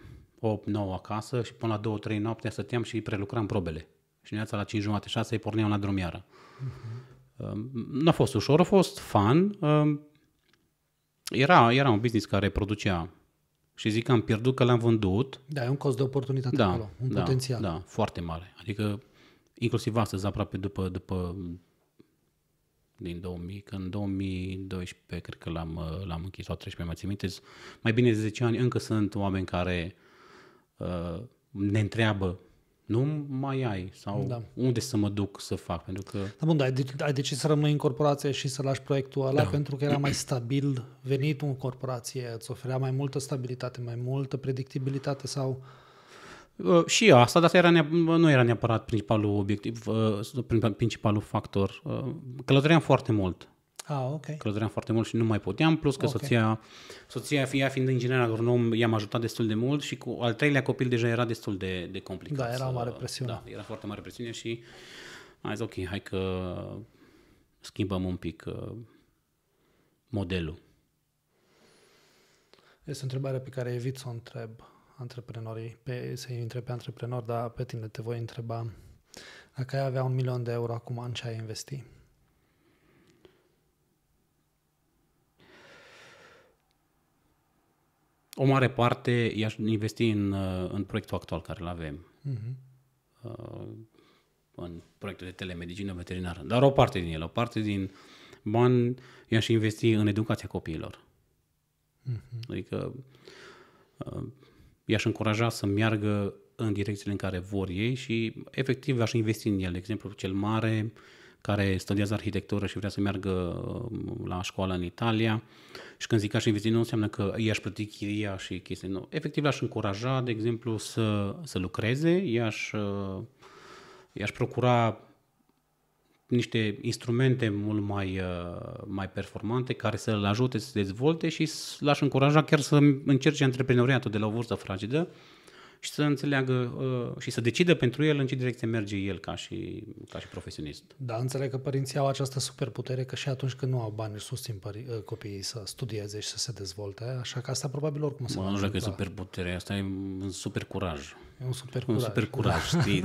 8-9 acasă și până la 2-3 noaptea stăteam și prelucram probele. Și dimineața la 5 jumate, 6 îi porneam la drumiară. Uh-huh. Mhm. Nu a fost ușor, a fost fan. Era, era un business care producea și zic că am pierdut că l-am vândut. Da, e un cost de oportunitate da, acolo, un da, potențial. Da, foarte mare. Adică inclusiv astăzi, aproape după, după din 2000, că în 2012 cred că l-am, l-am închis sau 13, mai țin minte, mai bine de 10 ani, încă sunt oameni care uh, ne întreabă nu mai ai sau da. unde să mă duc să fac. Pentru că... Da, bun, dar ai, deci, ai decis să rămâi în corporație și să lași proiectul ăla da. pentru că era mai stabil venitul în corporație, îți oferea mai multă stabilitate, mai multă predictibilitate sau... Uh, și asta, dar era nu era neapărat principalul obiectiv, uh, principalul factor. Uh, călătoream foarte mult Ah, ok. Călătoream foarte mult și nu mai puteam, plus că okay. soția, soția ea fiind inginer agronom, i-am ajutat destul de mult și cu al treilea copil deja era destul de, de complicat. Da, era o mare presiune. Da, era foarte mare presiune și am zis, ok, hai că schimbăm un pic uh, modelul. Este o întrebare pe care evit să o întreb antreprenorii, pe, să-i întreb pe antreprenori, dar pe tine te voi întreba dacă ai avea un milion de euro acum în ce ai investi, o mare parte i-aș investi în, uh, în proiectul actual care îl avem. Uh-huh. În proiectul de telemedicină veterinară. Dar o parte din el, o parte din bani i-aș investi în educația copiilor. Uh-huh. Adică uh, i-aș încuraja să meargă în direcțiile în care vor ei și efectiv aș investi în el. De exemplu, cel mare uh, care studiază arhitectură și vrea să meargă um, la școală în Italia și când zic aș investi, nu înseamnă că i-aș plăti chiria și chestii nu. Efectiv, l-aș încuraja, de exemplu, să, să lucreze, i-aș, i-aș procura niște instrumente mult mai, uh, mai performante care să-l ajute să se dezvolte și l-aș încuraja chiar să încerce antreprenoriatul de la o vârstă fragedă și să înțeleagă uh, și să decidă pentru el în ce direcție merge el ca și, ca și profesionist. Da, înțeleg că părinții au această superputere că și atunci când nu au bani își susțin pări- uh, copiii să studieze și să se dezvolte, așa că asta probabil oricum se întâmplă. nu știu că e superputere, asta e un super curaj. E un super curaj. Un super curaj, da. știi?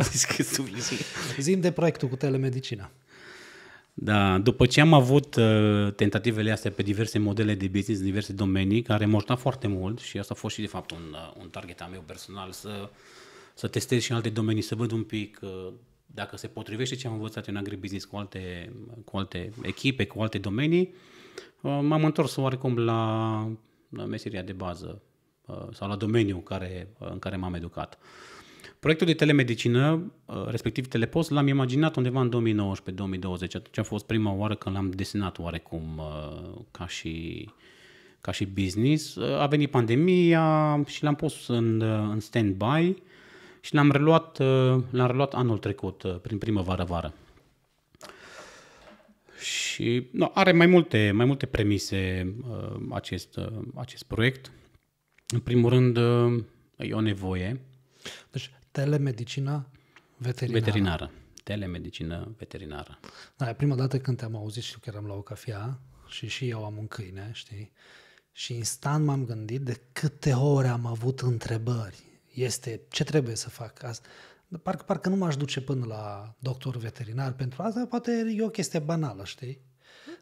Zim de proiectul cu telemedicina. Da, după ce am avut uh, tentativele astea pe diverse modele de business în diverse domenii, care m-au foarte mult și asta a fost și de fapt un, uh, un target al meu personal, să, să testez și în alte domenii, să văd un pic uh, dacă se potrivește ce am învățat în agribusiness cu alte, cu alte echipe, cu alte domenii, uh, m-am întors oarecum la, la meseria de bază uh, sau la domeniul care, uh, în care m-am educat. Uh, Proiectul de telemedicină, uh, respectiv telepost, l-am imaginat undeva în 2019-2020. Atunci a fost prima oară când l-am desenat oarecum uh, ca și, ca și business. Uh, a venit pandemia și l-am pus în, în stand-by și l-am reluat, l-am reluat anul trecut, prin primăvară-vară. Și no, are mai multe, mai multe premise acest, acest proiect. În primul rând, e o nevoie. Deci, telemedicina veterinară. veterinară. Telemedicină veterinară. Da, prima dată când te-am auzit știu că eram la o cafea și și eu am un câine, știi? Și instant m-am gândit de câte ore am avut întrebări. Este ce trebuie să fac asta. Parcă, parcă nu m-aș duce până la doctor veterinar pentru asta, poate e o chestie banală, știi?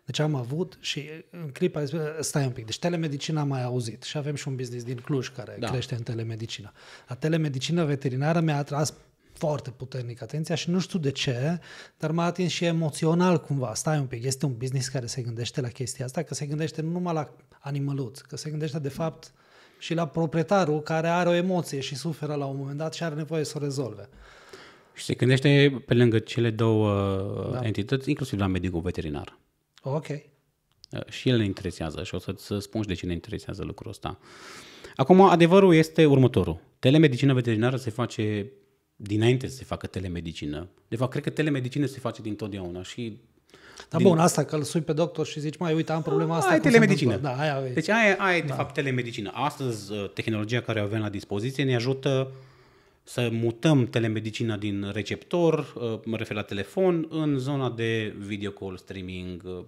Deci am avut și uh, în clipa uh, stai un pic, deci telemedicina am mai auzit și avem și un business din Cluj care da. crește în telemedicina. La telemedicină veterinară mi-a atras foarte puternic atenția și nu știu de ce, dar m-a atins și emoțional cumva. Stai un pic, este un business care se gândește la chestia asta, că se gândește nu numai la animăluț, că se gândește de fapt și la proprietarul care are o emoție și suferă la un moment dat și are nevoie să o rezolve. Și se gândește pe lângă cele două uh, da. entități, inclusiv la medicul veterinar. Ok. Uh, și el ne interesează și o să-ți spun și de ce ne interesează lucrul ăsta. Acum, adevărul este următorul. Telemedicina veterinară se face dinainte să se facă telemedicină. De fapt, cred că telemedicină se face din totdeauna și da, din... bun, asta că îl sui pe doctor și zici, mai uite, am problema asta. Ai telemedicină. Da, aia, deci aia, aia e, da. de fapt, telemedicină. Astăzi, uh, tehnologia care o avem la dispoziție ne ajută uh, să mutăm telemedicina din receptor, mă uh, refer la telefon, în zona de video call, streaming uh,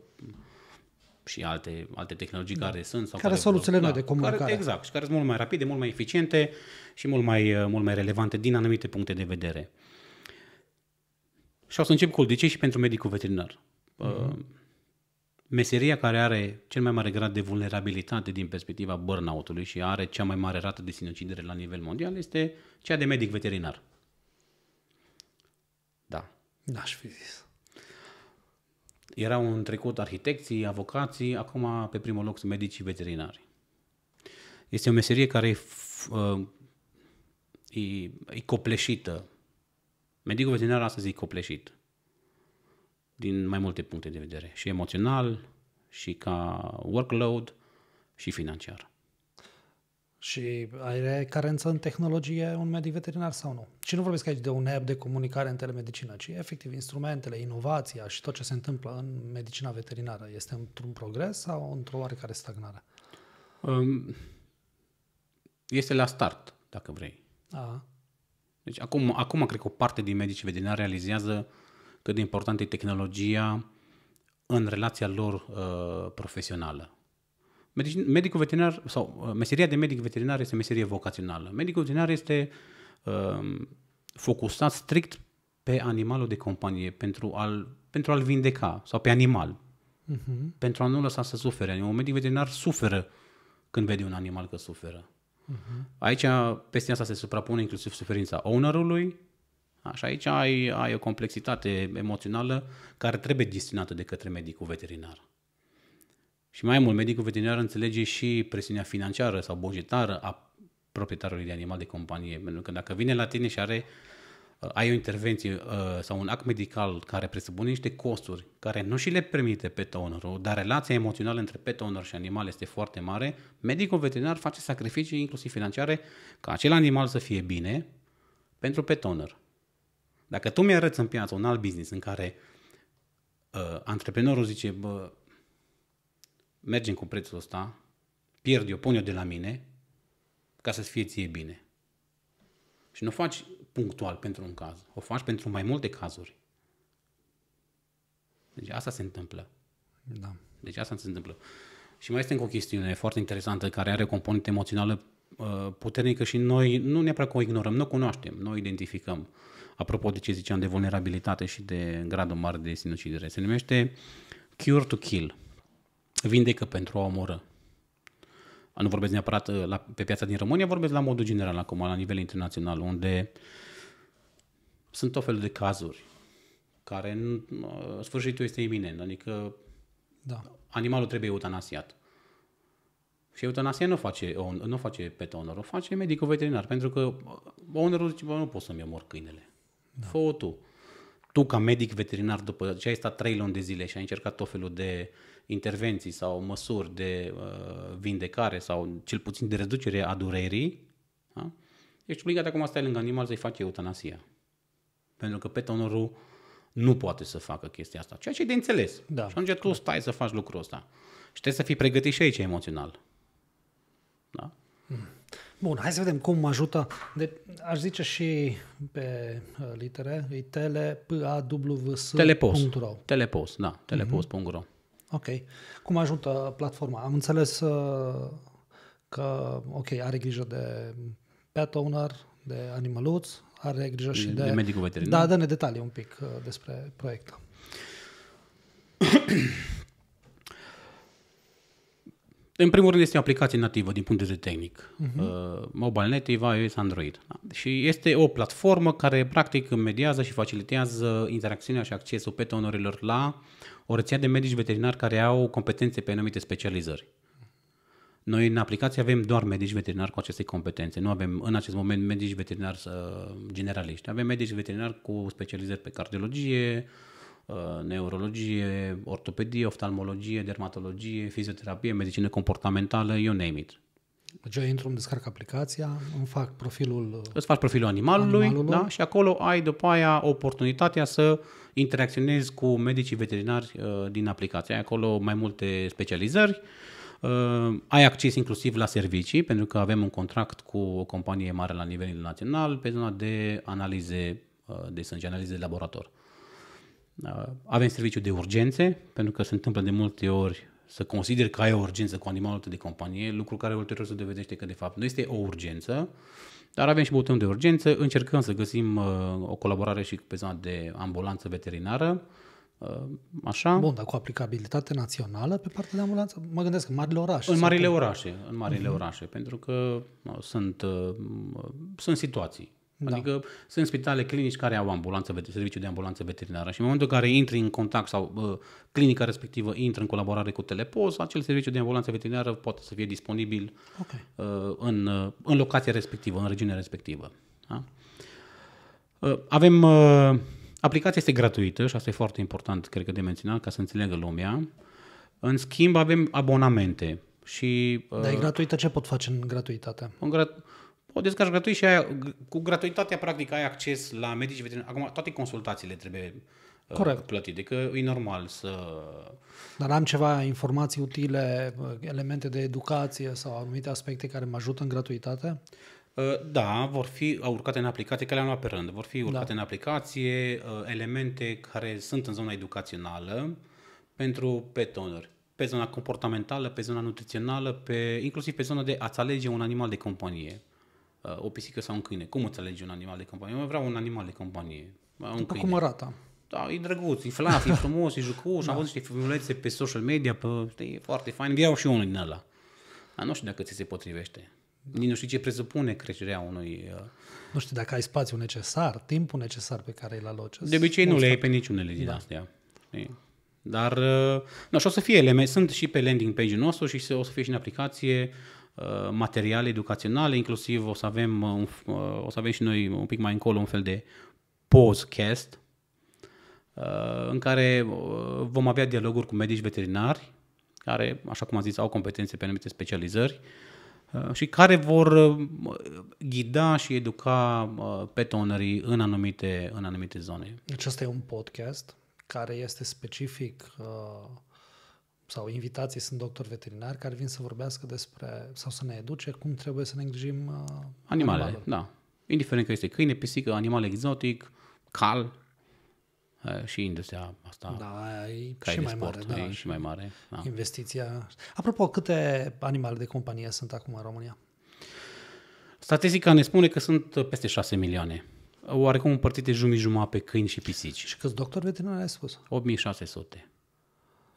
și alte, alte tehnologii da. care sunt. Sau care, care soluțiile noi da, de comunicare. Care, exact, și care sunt mult mai rapide, mult mai eficiente și mult mai, uh, mult mai relevante din anumite puncte de vedere. Și o să încep cu ce și pentru medicul veterinar. Mm-hmm meseria care are cel mai mare grad de vulnerabilitate din perspectiva burnout-ului și are cea mai mare rată de sinucidere la nivel mondial este cea de medic veterinar. Da. N-aș fi zis. Erau în trecut arhitecții, avocații, acum pe primul loc sunt medicii veterinari. Este o meserie care e, uh, e, e copleșită. Medicul veterinar astăzi e copleșit din mai multe puncte de vedere, și emoțional, și ca workload, și financiar. Și are carență în tehnologie un medic veterinar sau nu? Și nu vorbesc aici de un app de comunicare în telemedicină, ci efectiv instrumentele, inovația și tot ce se întâmplă în medicina veterinară. Este într-un progres sau într-o oarecare stagnare? Um, este la start, dacă vrei. A. Deci acum, acum cred că o parte din medicii veterinari realizează uh, cât de importantă e tehnologia în relația lor uh, profesională. Medic, medicul veterinar sau uh, meseria de medic veterinar este meserie vocațională. Medicul veterinar este uh, focusat strict pe animalul de companie pentru a-l, pentru a-l vindeca sau pe animal, uh-huh. pentru a nu lăsa să sufere. Un medic veterinar suferă când vede un animal că suferă. Uh-huh. Aici, peste asta se suprapune inclusiv suferința ownerului, Așa, aici ai, ai o complexitate emoțională care trebuie gestionată de către medicul veterinar. Și mai mult, medicul veterinar înțelege și presiunea financiară sau bugetară a proprietarului de animal de companie. Pentru că dacă vine la tine și are, uh, ai o intervenție uh, sau un act medical care presupune niște costuri care nu și le permite pet ownerul, dar relația emoțională între pet owner și animal este foarte mare, medicul veterinar face sacrificii inclusiv financiare ca acel animal să fie bine pentru pet owner. Dacă tu mi-arăți în piață un alt business în care uh, antreprenorul zice, bă, mergem cu prețul ăsta, pierd eu, pun eu de la mine, ca să-ți fie ție bine. Și nu faci punctual pentru un caz, o faci pentru mai multe cazuri. Deci asta se întâmplă. Da. Deci asta se întâmplă. Și mai este încă o chestiune foarte interesantă care are o componentă emoțională uh, puternică și noi nu neapărat că o ignorăm, nu o cunoaștem, nu o identificăm. Uh, apropo de ce ziceam de vulnerabilitate și de gradul mare de sinucidere. Se numește Cure to Kill. Vindecă pentru a omoră. Nu vorbesc neapărat uh, la, pe piața din România, vorbesc la modul general acum, la nivel internațional, unde sunt tot felul de cazuri care în, uh, sfârșitul este iminent, adică da. animalul trebuie eutanasiat. Și eutanasia nu face, nu face pe owner, o face medicul veterinar, pentru că ownerul zice, nu pot să-mi omor câinele. Da. fă tu. Tu, ca medic veterinar, după ce ai stat trei luni de zile și ai încercat tot felul de intervenții sau măsuri de uh, vindecare sau cel puțin de reducere a durerii, da? ești obligat acum să stai lângă animal să-i faci eutanasia. Pentru că pe tonorul nu poate să facă chestia asta, ceea ce e de înțeles. Da, și atunci tu stai să faci lucrul ăsta. Și trebuie să fii pregătit și aici emoțional. Da? Hmm. Bun, hai să vedem cum ajută. De, aș zice și pe uh, litere, e telepaws.ro. Telepos, telepos, da, mhm. telepos.ro. Ok. Cum ajută platforma? Am înțeles uh, că, ok, are grijă de pet owner, de animaluț, are grijă și de... De medicul veterinar. Da, dă-ne detalii un pic uh, despre proiect. În primul rând este o aplicație nativă din punct de vedere tehnic. Uh-huh. Uh, mobile native, iOS, Android. Da? Și este o platformă care practic mediază și facilitează interacțiunea și accesul petonorilor la o rețea de medici veterinari care au competențe pe anumite specializări. Noi în aplicație avem doar medici veterinari cu aceste competențe. Nu avem în acest moment medici veterinari uh, generaliști. Avem medici veterinari cu specializări pe cardiologie, uh, Uh, neurologie, ortopedie, oftalmologie, dermatologie, fizioterapie, medicină comportamentală, you name it. Deci eu intru, îmi descarc aplicația, îmi fac profilul... Uh, Îți faci profilul animalului, animalului. Da? și acolo ai după aia oportunitatea să interacționezi cu medicii veterinari uh, din aplicație. Ai acolo mai multe specializări, uh, ai acces inclusiv la servicii, pentru că avem un contract cu o companie mare la nivel național pe zona de analize uh, de sânge, analize de laborator. Uh, avem serviciu de urgențe, pentru că se întâmplă de multe ori să consider că ai o urgență cu animalul de companie, lucru care ulterior se dovedește că de fapt nu este o urgență, dar avem și butonul de urgență, încercăm să găsim uh, o colaborare și pe zona de ambulanță veterinară, uh, Așa. Bun, dar cu aplicabilitate națională pe partea de ambulanță? Mă gândesc în marile orașe. În marile orașe, în marile uh-huh. orașe, pentru că uh, sunt, uh, sunt situații da. Adică sunt spitale clinici care au ambulanță, serviciu de ambulanță veterinară și în momentul în care intri în contact sau uh, clinica respectivă intră în colaborare cu Telepos, acel serviciu de ambulanță veterinară poate să fie disponibil okay. uh, în, uh, în locația respectivă, în regiunea respectivă. Da? Uh, avem... Uh, aplicația este gratuită și asta e foarte important, cred că, de menționat, ca să înțeleagă lumea. În schimb, avem abonamente. Și, Dar e uh, gratuită, ce pot face în gratuitate? În gratuitate o descarci gratuit și ai, cu gratuitatea practic ai acces la medici veterinari. Acum toate consultațiile trebuie uh, Corect. plătite, că e normal să... Dar am ceva informații utile, uh, elemente de educație sau anumite aspecte care mă ajută în gratuitate? Uh, da, vor fi urcate în aplicație, că le-am luat pe rând, vor fi urcate da. în aplicație elemente care sunt în zona educațională pentru petonuri pe zona comportamentală, pe zona nutrițională, pe, inclusiv pe zona de a-ți alege un animal de companie. Uh, o pisică sau un câine. Cum alegi un animal de companie? Eu vreau un animal de companie. Un După câine. cum arată. Da, e drăguț, e flat, e frumos, e jucos, da. am văzut niște pe social media, pe, știi, e foarte fain, vreau și unul din ăla. Dar nu știu dacă ți se potrivește. Nici nu știu ce presupune creșterea unui... Uh, nu știu dacă ai spațiu necesar, timpul necesar pe care îl aloci. De obicei nu le ai pe niciunele din da. astea. Știi? Dar, uh, nu, și o să fie elemente, sunt și pe landing page-ul nostru și o să fie și în aplicație Uh, materiale educaționale, inclusiv o să avem, uh, un, uh, o să avem și noi un pic mai încolo un fel de podcast în care vom avea dialoguri cu medici veterinari care, așa cum am zis, au competențe pe anumite specializări și care vor ghida și educa pe ownerii în anumite, în anumite zone. Deci asta e un podcast care este specific uh sau invitații sunt doctori veterinari care vin să vorbească despre sau să ne educe cum trebuie să ne îngrijim uh, animalele. Da. Indiferent că este câine, pisică, animal exotic, cal uh, și industria asta. Da, e și mai sport, mare. Da, e și mai mare. Da. Investiția. Apropo, câte animale de companie sunt acum în România? Statistica ne spune că sunt uh, peste 6 milioane. Oarecum împărțite jumătate pe câini și pisici. Și câți doctori veterinari ai spus? 8600.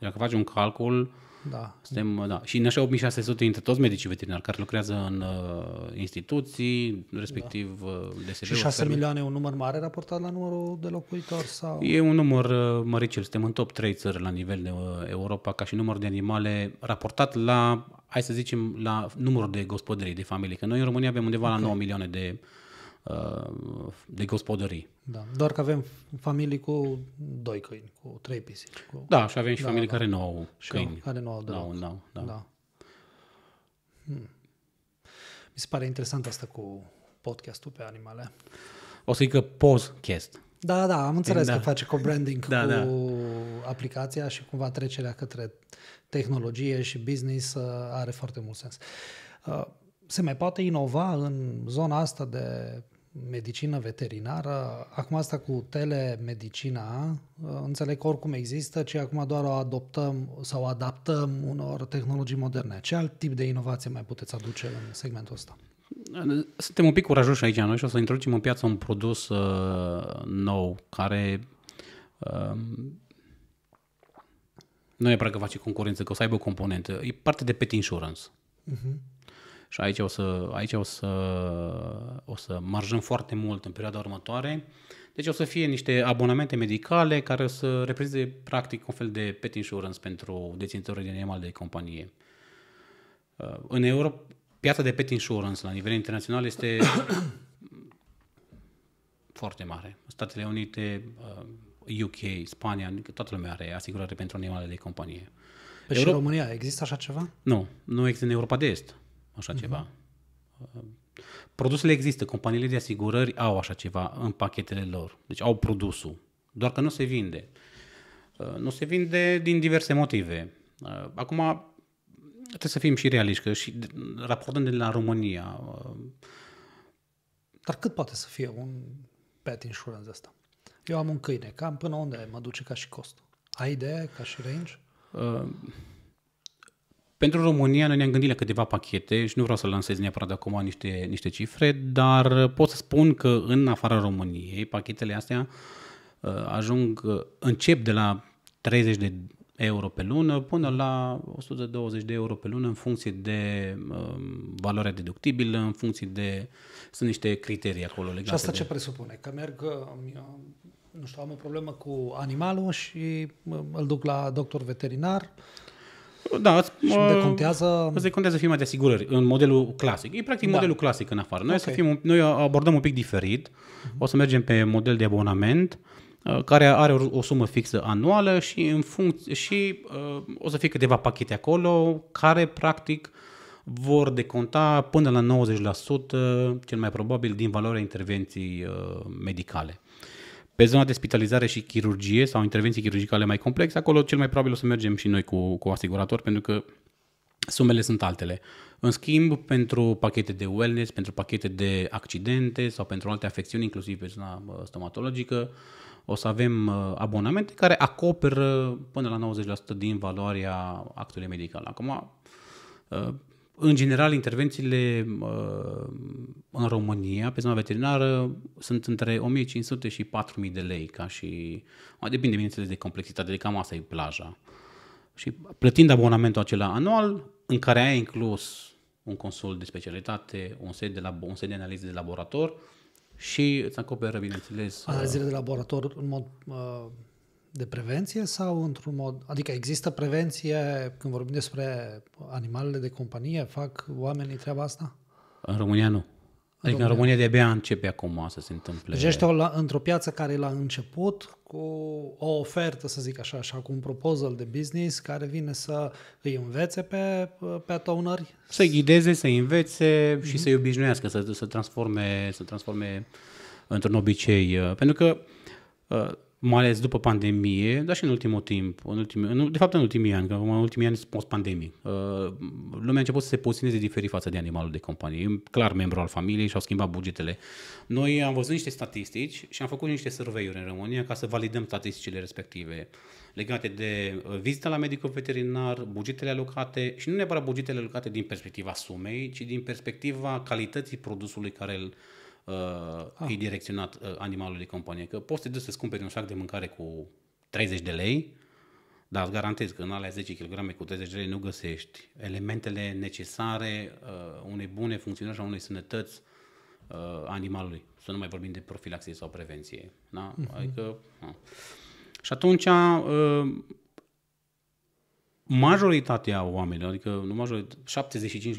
Dacă faci un calcul, da. Suntem, da. Și în așa 8600 dintre toți medicii veterinari care lucrează în uh, instituții, respectiv da. Uh, DSB. Și 6 milioane e un număr mare raportat la numărul de locuitori? sau? E un număr uh, măricel. Suntem în top 3 țări la nivel de uh, Europa ca și număr de animale raportat la, hai să zicem, la numărul de gospodării, de familie, Că noi în România avem undeva okay. la 9 milioane de Uh, de gospodării. Da, doar că avem familii cu doi câini, cu trei pisici. Cu... Da, și avem și da, familii da. care nu au și câini. Care nu au deloc. Nu, nu, da. da. Hmm. Mi se pare interesant asta cu podcastul pe animale. O să zic că podcast. Da, da, am înțeles da. că face co-branding da, cu da. aplicația și cumva trecerea către tehnologie și business uh, are foarte mult sens. Uh, se mai poate inova în zona asta de medicină veterinară. Acum asta cu telemedicina, uh, înțeleg că oricum există, ci acum doar o adoptăm sau adaptăm unor tehnologii moderne. Ce alt tip de inovație mai puteți aduce în segmentul ăsta? Suntem un pic curajoși aici noi și o să introducem în piață un produs uh, nou care uh, nu prea că face concurență, că o să aibă o componentă. E parte de pet insurance. Uh-huh. Și aici o să, aici o să, o să marjăm foarte mult în perioada următoare. Deci o să fie niște abonamente medicale care o să reprezinte practic un fel de pet insurance pentru deținătorii de animale de companie. Uh, în Europa, piața de pet insurance la nivel internațional este foarte mare. Statele Unite, UK, uh, Spania, toată lumea are asigurare pentru animale de companie. Păi Europa... și România, există așa ceva? Nu, nu există în Europa de Est așa uh-huh. ceva. Mhm. Produsele există, companiile de asigurări au așa ceva în pachetele lor. Deci au produsul, doar că nu se vinde. Uh, nu se vinde din diverse motive. Uh, acum, trebuie să fim și realiști, că și raportând de la România... Uh, Dar cât poate să fie un pet insurance asta? Eu am un câine, cam până unde mă duce ca și cost? Ai idee ca și range? Uh pentru România noi ne-am gândit la câteva pachete și nu vreau să lansez neapărat de acum niște, niște cifre, dar uh, pot să spun că în afara României pachetele astea uh, ajung, uh, încep de la 30 de euro pe lună până la 120 de euro pe lună în funcție de um, valoarea deductibilă, în funcție de... sunt niște criterii acolo legate. Și asta de... ce presupune? Că merg, um, nu știu, am o problemă cu animalul și um, îl duc la doctor veterinar, da, îți, și de contează îți contează firma de asigurări în modelul clasic. E practic da. modelul clasic în afară. Noi, okay. să fim, noi abordăm un pic diferit. Uh-huh. O să mergem pe model de abonament uh, care are o, o sumă fixă anuală și în funcție și uh, o să fie câteva pachete acolo care practic vor deconta până la 90% cel mai probabil din valoarea intervenției uh, medicale. Pe zona de spitalizare și chirurgie sau intervenții chirurgicale mai complexe, acolo cel mai probabil o să mergem și noi cu, cu asigurator, pentru că sumele sunt altele. În schimb, pentru pachete de wellness, pentru pachete de accidente sau pentru alte afecțiuni, inclusiv pe zona uh, stomatologică, o să avem uh, abonamente care acoperă până la 90% din valoarea actului medical. Acum, uh, în general, intervențiile uh, în România pe zona veterinară sunt între 1500 și 4000 de lei, ca și depinde bineînțeles de complexitate, de cam asta e plaja. Și plătind abonamentul acela anual, în care ai inclus un consult de specialitate, un set de, lab- un set de analize de laborator și îți acoperă, bineînțeles... Analizele uh, de laborator, în mod uh, de prevenție sau într-un mod... Adică există prevenție când vorbim despre animalele de companie? Fac oamenii treaba asta? În România nu. Adică România. în România de-abia începe acum să se întâmple. Deci ești la, într-o piață care e la început cu o ofertă, să zic așa, așa, cu un proposal de business care vine să îi învețe pe, pe tonări. Să-i ghideze, să-i învețe mm-hmm. și mhm. să-i obișnuiască, să, să transforme, să transforme într-un obicei. Uh, pentru că uh, mai ales după pandemie, dar și în ultimul timp, în ultimii, în, de fapt în ultimii ani, că în ultimii ani sunt post uh, lumea a început să se poziționeze diferit față de animalul de companie. E clar membru al familiei și au schimbat bugetele. Noi am văzut niște statistici și am făcut niște surveiuri în România ca să validăm statisticile respective legate de uh, vizita la medicul veterinar, bugetele alocate și nu neapărat bugetele alocate din perspectiva sumei, ci din perspectiva calității produsului care îl Uh, ah. e direcționat uh, animalul de companie. Că poți să te duci să-ți cumperi un sac de mâncare cu 30 de lei, dar îți garantez că în alea 10 kg cu 30 de lei nu găsești elementele necesare uh, unei bune funcționări și a unei sănătăți uh, animalului. Să nu mai vorbim de profilaxie sau prevenție. Da? Uh-huh. Adică, uh. Și atunci, uh, majoritatea oamenilor, adică nu majoritate, 75%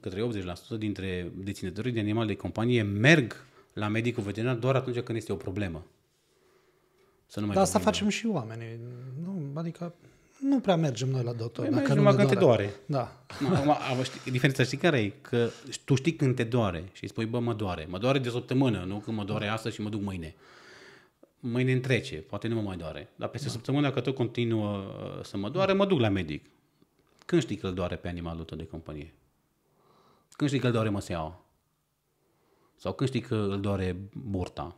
către 80% dintre deținătorii de animale de companie merg la medicul veterinar doar atunci când este o problemă. Să nu mai Dar asta facem și oamenii. Nu, adică nu prea mergem noi la doctor. Mai păi dacă numai când te doare. Da. Acum, știi, diferența știi care e? Că tu știi când te doare și îi spui, bă, mă doare. Mă doare de săptămână, nu că mă doare asta și mă duc mâine mâine întrece, poate nu mă mai doare. Dar peste da. săptămână, dacă tot continuă uh, să mă doare, mă duc la medic. Când știi că îl doare pe animalul tău de companie? Când știi că îl doare măseaua? Sau când știi că îl doare burta?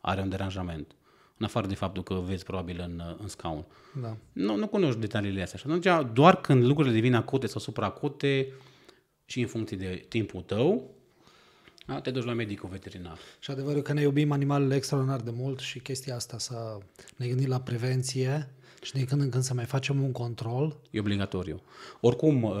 Are un deranjament? În afară de faptul că vezi probabil în, uh, în scaun. Da. Nu, nu cunoști detaliile astea. Și atunci, doar când lucrurile devin acute sau supracute și în funcție de timpul tău, a, te duci la medicul veterinar. Și adevărul că ne iubim animalele extraordinar de mult și chestia asta să ne gândim la prevenție și din când în când să mai facem un control. E obligatoriu. Oricum, uh,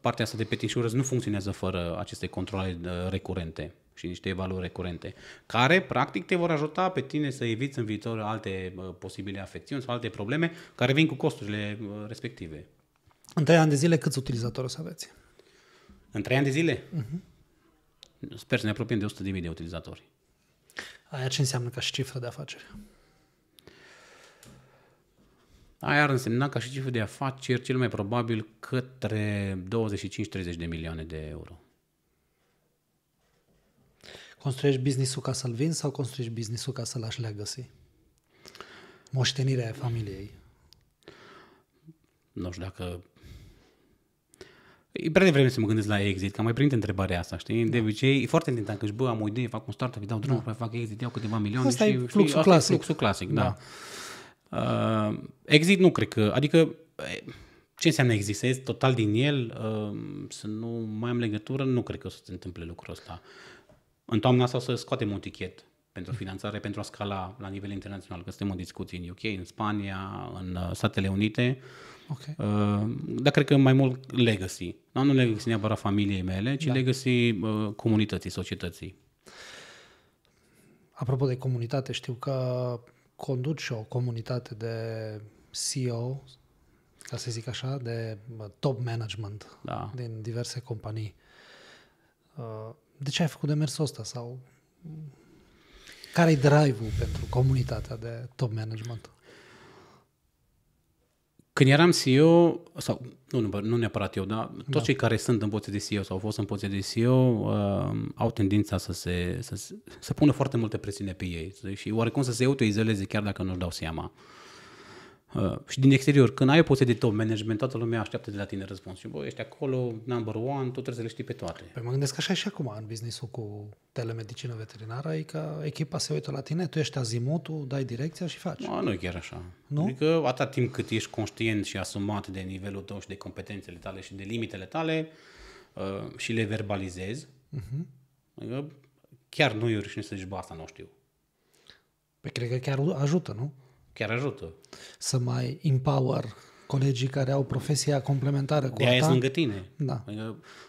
partea asta de insurance nu funcționează fără aceste controle uh, recurente și niște evaluări recurente, care practic te vor ajuta pe tine să eviți în viitor alte uh, posibile afecțiuni sau alte probleme care vin cu costurile respective. În trei ani de zile câți utilizatori o să aveți? În trei ani de zile? Uh-huh. Sper să ne apropiem de 100.000 de, de utilizatori. Aia ce înseamnă ca și cifră de afaceri? Aia ar însemna ca și cifră de afaceri cel mai probabil către 25-30 de milioane de euro. Construiești business-ul ca să-l vinzi sau construiești business-ul ca să-l lași legacy? Moștenirea familiei. Nu știu dacă E prea devreme să mă gândesc la exit, că am mai primit întrebarea asta, știi? De obicei, e foarte tentant că își, bă, am o idee, fac un startup, dau drumul, da. fac exit, iau câteva milioane asta și... E fluxul știi, clasic. e fluxul clasic, da. da. Uh, exit nu cred că... Adică, eh, ce înseamnă Să total din el, uh, să nu mai am legătură, nu cred că o să se întâmple lucrul ăsta. În toamna asta o să scoatem un tichet pentru finanțare, pentru a scala la nivel internațional, că suntem în discuții în UK, în Spania, în uh, Statele Unite Okay. Uh, dar cred că mai mult legacy. Da? Nu legacy neapărat familiei mele, ci da. legacy uh, comunității, societății. Apropo de comunitate, știu că conduci o comunitate de CEO, ca să zic așa, de uh, top management da. din diverse companii. Uh, de ce ai făcut demersul ăsta? Sau care-i drive-ul pentru comunitatea de top management? Când eram CEO, sau nu, nu neapărat eu, dar toți da. cei care sunt în poziție de CEO sau au fost în poziție de CEO uh, au tendința să se să, să pună foarte multe presiune pe ei și oarecum să se autoizoleze chiar dacă nu-și dau seama. Uh, Uh, și din exterior, când ai o poziție de top management, toată lumea așteaptă de la tine răspuns. Și bă, ești acolo, number one, tu trebuie să le știi pe toate. Păi mă gândesc așa și acum în business cu telemedicină veterinară, e că echipa se uită la tine, tu ești azimutul, dai direcția și faci. Nu, nu e chiar așa. Nu? Adică atâta timp cât ești conștient și asumat de nivelul tău și de competențele tale și de limitele tale uh, și le verbalizezi, uh-huh. adică chiar nu e o rușine să zici, bă, asta nu știu. Păi cred că chiar ajută, nu? chiar ajută. Să mai empower colegii care au profesia complementară cu De aia lângă tine. Da.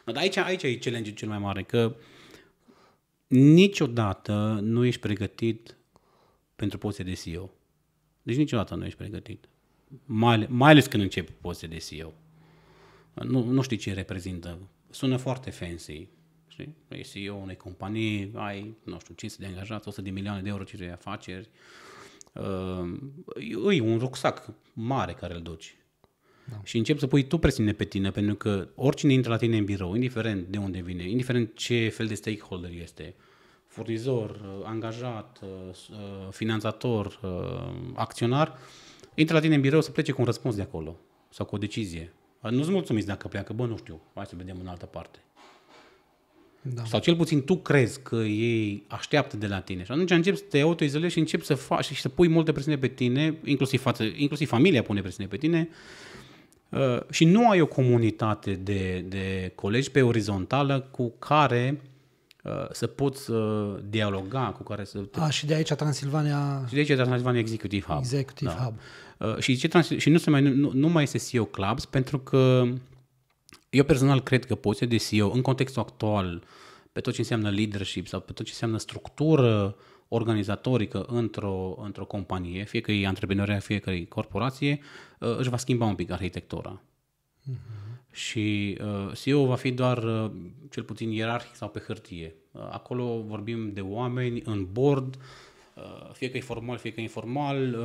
Adică, aici, aici e challenge cel mai mare, că niciodată nu ești pregătit pentru poziția de CEO. Deci niciodată nu ești pregătit. Mai, mai ales când începi poziția de CEO. Nu, nu știi ce reprezintă. Sună foarte fancy. Știi? Ești CEO unei companii, ai, nu știu, 500 de angajați, 100 de milioane de euro cifre de afaceri, uh, ehm, e un rucsac mare care îl duci. Da. Și începi să pui tu presiune pe tine, pentru că oricine intră la tine în birou, indiferent de unde vine, indiferent ce fel de stakeholder este, furnizor, angajat, eh, eh, finanțator, eh, acționar, intră la tine în birou să plece cu un răspuns de acolo sau cu o decizie. Nu-ți mulțumiți dacă pleacă, bă, nu știu, hai să vedem în altă parte. Da. Sau cel puțin tu crezi că ei așteaptă de la tine. Și atunci începi să te autoizolezi și începi să faci și să pui multe presiune pe tine, inclusiv, față, inclusiv familia pune presiune pe tine, uh, și nu ai o comunitate de, de colegi pe orizontală cu care uh, să poți uh, dialoga, cu care să... Te... A, și de aici Transilvania... Și de aici Transilvania Executive Hub. Executive da. Hub. Și, ce, și nu, se mai, nu, nu mai este CEO Clubs pentru că eu personal cred că poziția de CEO, în contextul actual, pe tot ce înseamnă leadership sau pe tot ce înseamnă structură organizatorică într-o, într-o companie, fie că e antreprenoria, fie că e corporație, uh, își va schimba un pic arhitectura. Uh-huh. Și uh, CEO va fi doar uh, cel puțin ierarhic sau pe hârtie. Acolo vorbim de oameni în board, fie că e formal, fie că e informal,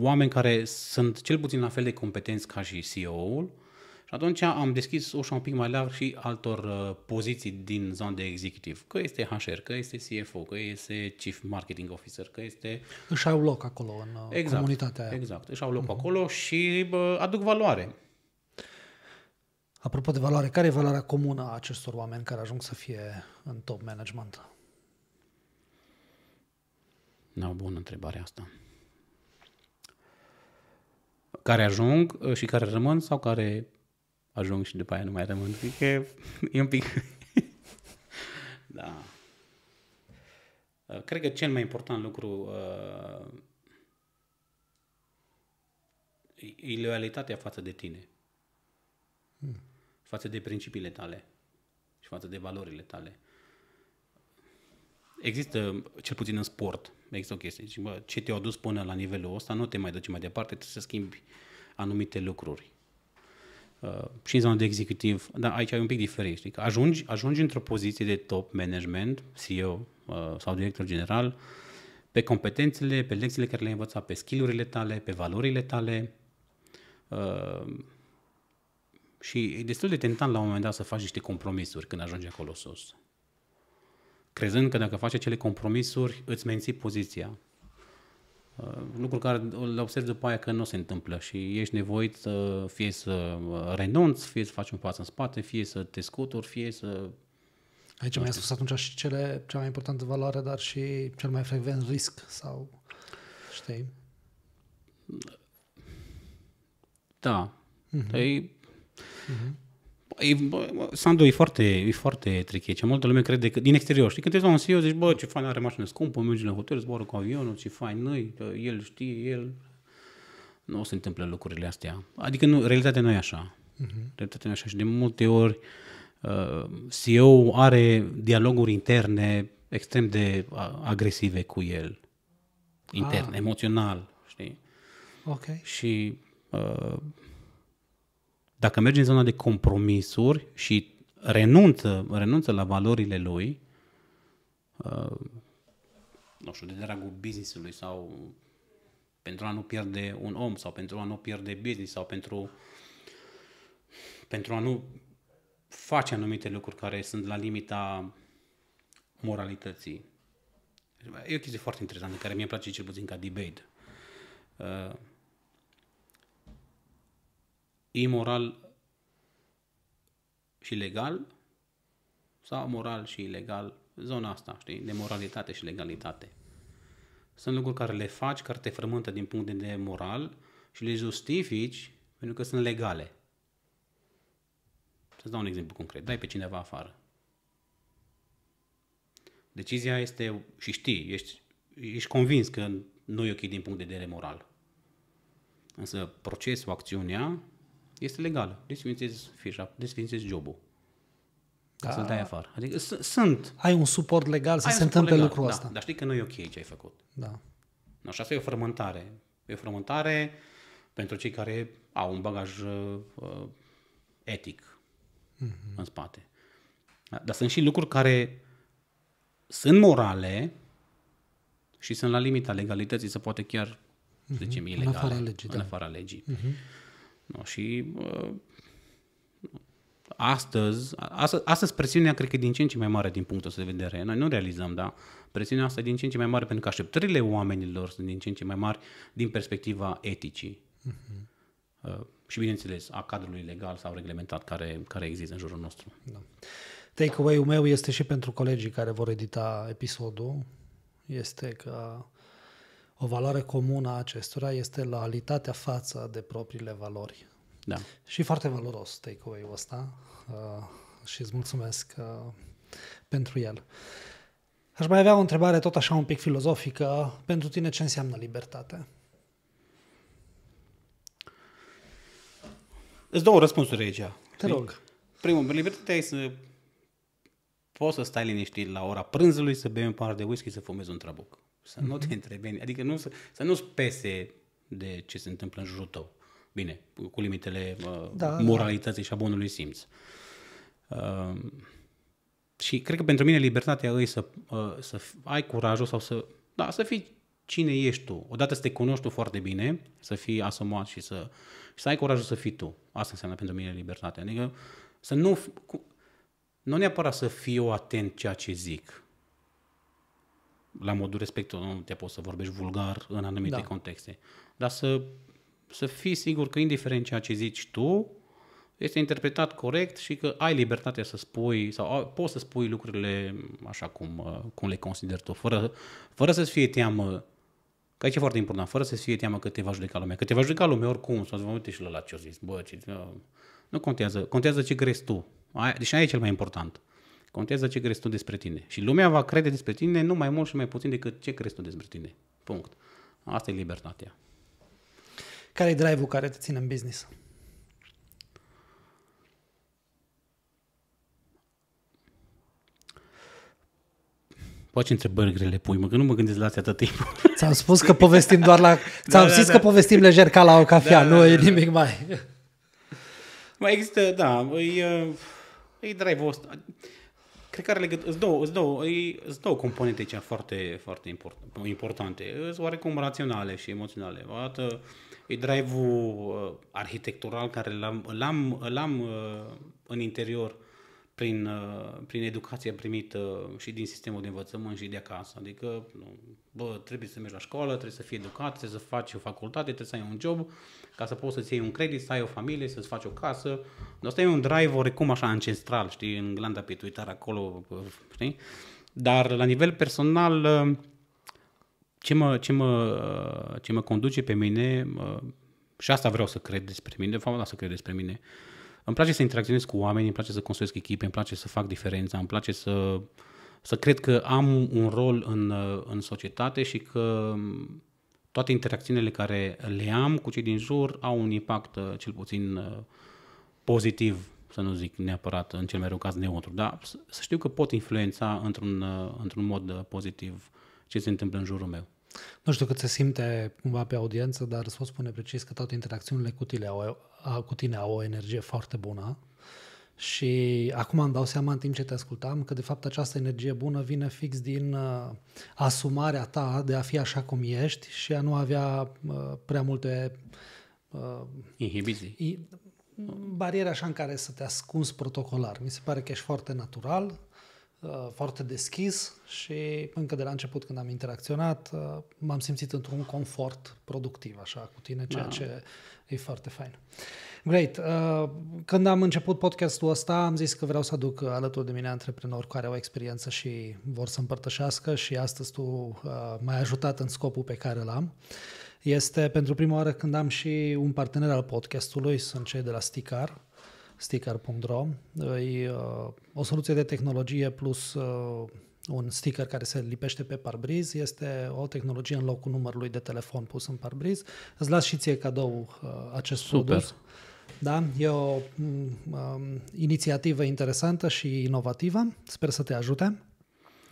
oameni care sunt cel puțin la fel de competenți ca și CEO-ul, și atunci am deschis ușa un pic mai larg și altor uh, poziții din zona de executiv, că este HR, că este CFO, că este Chief Marketing Officer, că este... Își au loc acolo în uh, exact, comunitatea aia. Exact, își au loc uh-huh. acolo și bă, aduc valoare. Apropo de valoare, care e valoarea comună a acestor oameni care ajung să fie în top management? Nu, bună întrebare asta. Care ajung uh, și care rămân sau care ajung și după aia nu mai rămân. Cred că e un pic... da. Cred că cel mai important lucru uh, e loialitatea față de tine. Hmm. Față de principiile tale și față de valorile tale. Există, cel puțin în sport, există o chestie. Zici, bă, ce te-au dus până la nivelul ăsta, nu te mai duci mai departe, trebuie să schimbi anumite lucruri. Uh, și în zona de executiv, dar aici e ai un pic diferit. Știi? Că ajungi, ajungi într-o poziție de top management, CEO uh, sau director general, pe competențele, pe lecțiile care le-ai învățat, pe skillurile tale, pe valorile tale. Uh, și e destul de tentant la un moment dat să faci niște compromisuri când ajungi acolo sus. Crezând că dacă faci acele compromisuri, îți menții poziția Uh, lucru care le observi după aia că nu se întâmplă și ești nevoit să fie să uh, renunți, fie să faci un pas în spate, fie să te scuturi, fie să... Aici mi-a spus atunci și cele, cea mai importantă valoare, dar și cel mai frecvent risc sau știi? Da. Uh-huh. Ei, uh-huh. E, bă, Sandu e foarte, e foarte ce Multă lume crede că din exterior, știi, când te la un CEO, zici, bă, ce fain are mașină scumpă, mergi la hotel, zboară cu avionul, ce fain noi, el știe, el... Nu o se întâmplă lucrurile astea. Adică nu, realitatea nu e așa. Uh-huh. Realitatea nu e așa și de multe ori uh, CEO are dialoguri interne extrem de uh, agresive cu el. Intern, ah. emoțional, știi? Ok. Și uh, dacă merge în zona de compromisuri și renunță, renunță la valorile lui, uh, nu știu, de dragul business-ului sau pentru a nu pierde un om sau pentru a nu pierde business sau pentru, pentru a nu face anumite lucruri care sunt la limita moralității. E o chestie foarte interesantă, care mi-e place cel puțin ca debate. Uh, imoral și legal sau moral și ilegal, zona asta, știi, de moralitate și legalitate. Sunt lucruri care le faci, care te frământă din punct de vedere moral și le justifici pentru că sunt legale. Să-ți dau un exemplu concret. Dai pe cineva afară. Decizia este, și știi, ești, ești convins că nu e ok din punct de vedere moral. Însă procesul, acțiunea, este legală. Desfințezi fișa, desfințezi jobul. Ca da. să-l dai afară. Adică sunt... Ai un suport legal să se întâmple legal, lucrul da, asta. Dar știi că nu e ok ce ai făcut. Da. No, și asta e o frământare. E o frământare pentru cei care au un bagaj uh, uh etic mm-hmm. în spate. Da, dar sunt și lucruri care sunt morale și sunt la limita legalității, să poate chiar, mm-hmm. să zicem, mhm. ilegale. În afara legii. În afara da. afara legii. Mm-hmm. No, și uh, astăzi, astăzi, astăzi presiunea cred că e din ce în ce mai mare din punctul ăsta de vedere. Noi nu realizăm, da? Presiunea asta e din ce în ce mai mare pentru că așteptările oamenilor sunt din ce în ce mai mari din perspectiva eticii. Uh-huh. Uh, și bineînțeles a cadrului legal sau reglementat care, care există în jurul nostru. Da. Takeaway-ul meu este și pentru colegii care vor edita episodul, este că o valoare comună a acestora este loialitatea față de propriile valori. Da. Și foarte valoros takeaway-ul ăsta uh, și îți mulțumesc uh, pentru el. Aș mai avea o întrebare tot așa un pic filozofică. Pentru tine ce înseamnă libertate? Îți dau răspunsuri aici. Te rog. Primul, libertatea e să poți să stai liniștit la ora prânzului, să bei un par de whisky, să fumezi un trabuc. Să nu te mhm. întrebi, adică nu, să, să nu-ți pese de ce se întâmplă în jurul tău. Bine, cu limitele uh, da, moralității da. și a bunului simț. Uh, și cred că pentru mine libertatea e să, uh, să ai curajul sau să, da, să fii cine ești tu. Odată să te cunoști tu foarte bine, să fii asumat și să, și să ai curajul să fii tu. Asta înseamnă pentru mine libertatea. Adică să nu, nu neapărat să fiu atent ceea ce zic, la modul respectiv, nu te poți să vorbești vulgar în anumite da. contexte, dar să, să fii sigur că indiferent ceea ce zici tu, este interpretat corect și că ai libertate să spui sau poți să spui lucrurile așa cum, uh, cum le consideri tu, fără, fără să-ți fie teamă Că aici e foarte important, fără să-ți fie teamă că te va judeca lumea. Că te va judeca lumea oricum, sau să vă uite și la ce-o zis. Bă, ce, uh, nu contează. Contează ce crezi tu. Deci aia e cel mai important. Contează ce crezi tu despre tine. Și lumea va crede despre tine nu mai mult și mai puțin decât ce crezi tu despre tine. Punct. Asta e libertatea. Care e drive-ul care te ține în business? Poți întrebări grele, pui, mă, că nu mă gândesc la astea atât timpul. Ți-am spus că povestim doar la... Da, ți-am da, zis da, că da. povestim lejer ca la o cafea, da, nu da, e da, da. nimic da. mai. Mai există, da, e, e drive-ul ăsta cred că are legătură, sunt două, sunt două, sunt două componente aici foarte, foarte import, importante. Îți oarecum raționale și emoționale. O dată e drive-ul uh, arhitectural care l-am, l-am, l-am uh, în interior prin, uh, prin educația primită uh, și din sistemul de învățământ și de acasă. Adică, bă, trebuie să mergi la școală, trebuie să fii educat, trebuie să faci o facultate, trebuie să ai un job, ca să poți să-ți iei un credit, să ai o familie, să-ți faci o casă. Asta e un drive oricum așa ancestral, știi, în glanda pituitară acolo, știi? Dar la nivel personal, uh, ce mă, ce mă, ce mă conduce pe mine, și asta vreau să cred despre mine, de fapt, să cred despre mine, uh, îmi place să interacționez cu oameni, îmi place să construiesc echipe, îmi place să fac diferența, îmi place să, să cred că am un rol în, în societate și că toate interacțiunile care le am cu cei din jur au un impact uh, cel puțin uh, pozitiv, să nu zic neapărat în cel mai rău caz neutru, dar să știu că pot influența într-un, uh, într-un mod pozitiv ce se întâmplă în jurul meu. Nu știu cât se simte cumva pe audiență, dar o spune precis că toate interacțiunile cu tine au, cu tine au o energie foarte bună. Și acum îmi dau seama în timp ce te ascultam că de fapt această energie bună vine fix din uh, asumarea ta de a fi așa cum ești și a nu avea uh, prea multe uh, inhibiții. I- bariere așa în care să te ascunzi protocolar. Mi se pare că ești foarte natural, Uh, foarte deschis și încă de la început când am interacționat uh, m-am simțit într-un confort productiv așa cu tine, ceea da. ce e foarte fain. Great! Uh, când am început podcastul ăsta am zis că vreau să aduc alături de mine antreprenori care au experiență și vor să împărtășească și astăzi tu m-ai ajutat în scopul pe care l-am. Este pentru prima oară când am și un partener al podcastului, sunt cei de la Sticar, sticker.ro. E uh, o soluție de tehnologie plus uh, un sticker care se lipește pe parbriz. Este o tehnologie în locul numărului de telefon pus în parbriz. Îți las și ție cadou uh, acest Super. produs. Da, e o mm, um, inițiativă interesantă și inovativă. Sper să te ajute.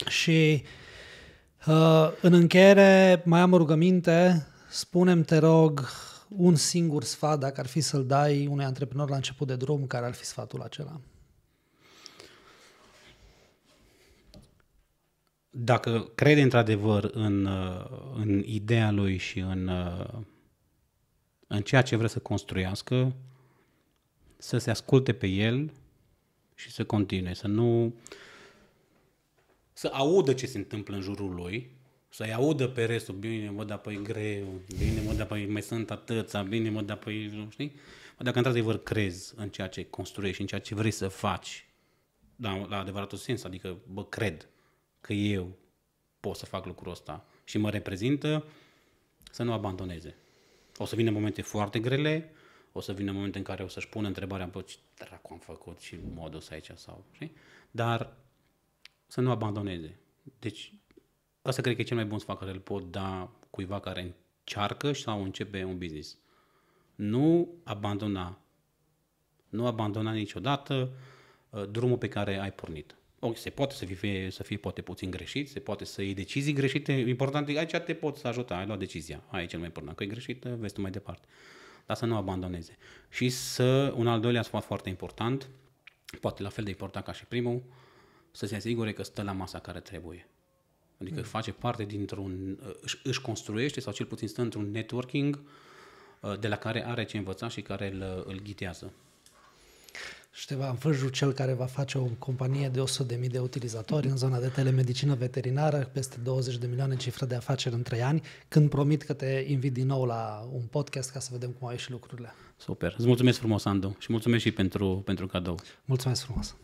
Și uh, în încheiere mai am o rugăminte. Spunem, te rog, uh, un singur sfat, dacă ar fi să-l dai unui antreprenor la început de drum, care ar fi sfatul acela? Dacă crede într-adevăr în, uh, în ideea lui și în, uh, în ceea ce vrea să construiască, să se asculte pe el și să continue, să nu să audă ce se întâmplă în jurul lui, să-i audă pe restul, bine mă, dar păi greu, bine mă, dar păi mai sunt atâția, bine mă, dar păi, știi? Mă, dacă într-adevăr crezi în ceea ce construiești, în ceea ce vrei să faci, da, la adevăratul sens, adică, bă, cred că eu pot să fac lucrul ăsta și mă reprezintă să nu abandoneze. O să vină momente foarte grele, o să vină momente în care o să-și pună întrebarea, bă, ce dracu am făcut și modul ăsta aici sau, știi? Dar să nu abandoneze. Deci, Asta cred că e cel mai bun sfat care îl pot da cuiva care încearcă sau începe un business. Nu abandona. Nu abandona niciodată uh, drumul pe care ai pornit. O, se poate să fie, să fie poate puțin greșit, se poate să iei decizii greșite. Important e aici te poți ajuta, ai luat decizia. Aici e cel mai important. Că e greșită, vezi tu mai departe. Dar să nu abandoneze. Și să, un al doilea sfat foarte important, poate la fel de important ca și primul, să se asigure că stă la masa care trebuie. Adică mm. face parte dintr-un, își, își construiește sau cel puțin stă într-un networking uh, de la care are ce învăța și care îl, îl ghidează. Ștefan Vârju, cel care va face o companie de 100.000 de utilizatori în zona de telemedicină veterinară, peste 20 de milioane cifră de afaceri în 3 ani, când promit că te invit din nou la un podcast ca să vedem cum au ieșit lucrurile. Super. Îți mulțumesc frumos, Andu, și mulțumesc și pentru, pentru cadou. Mulțumesc frumos.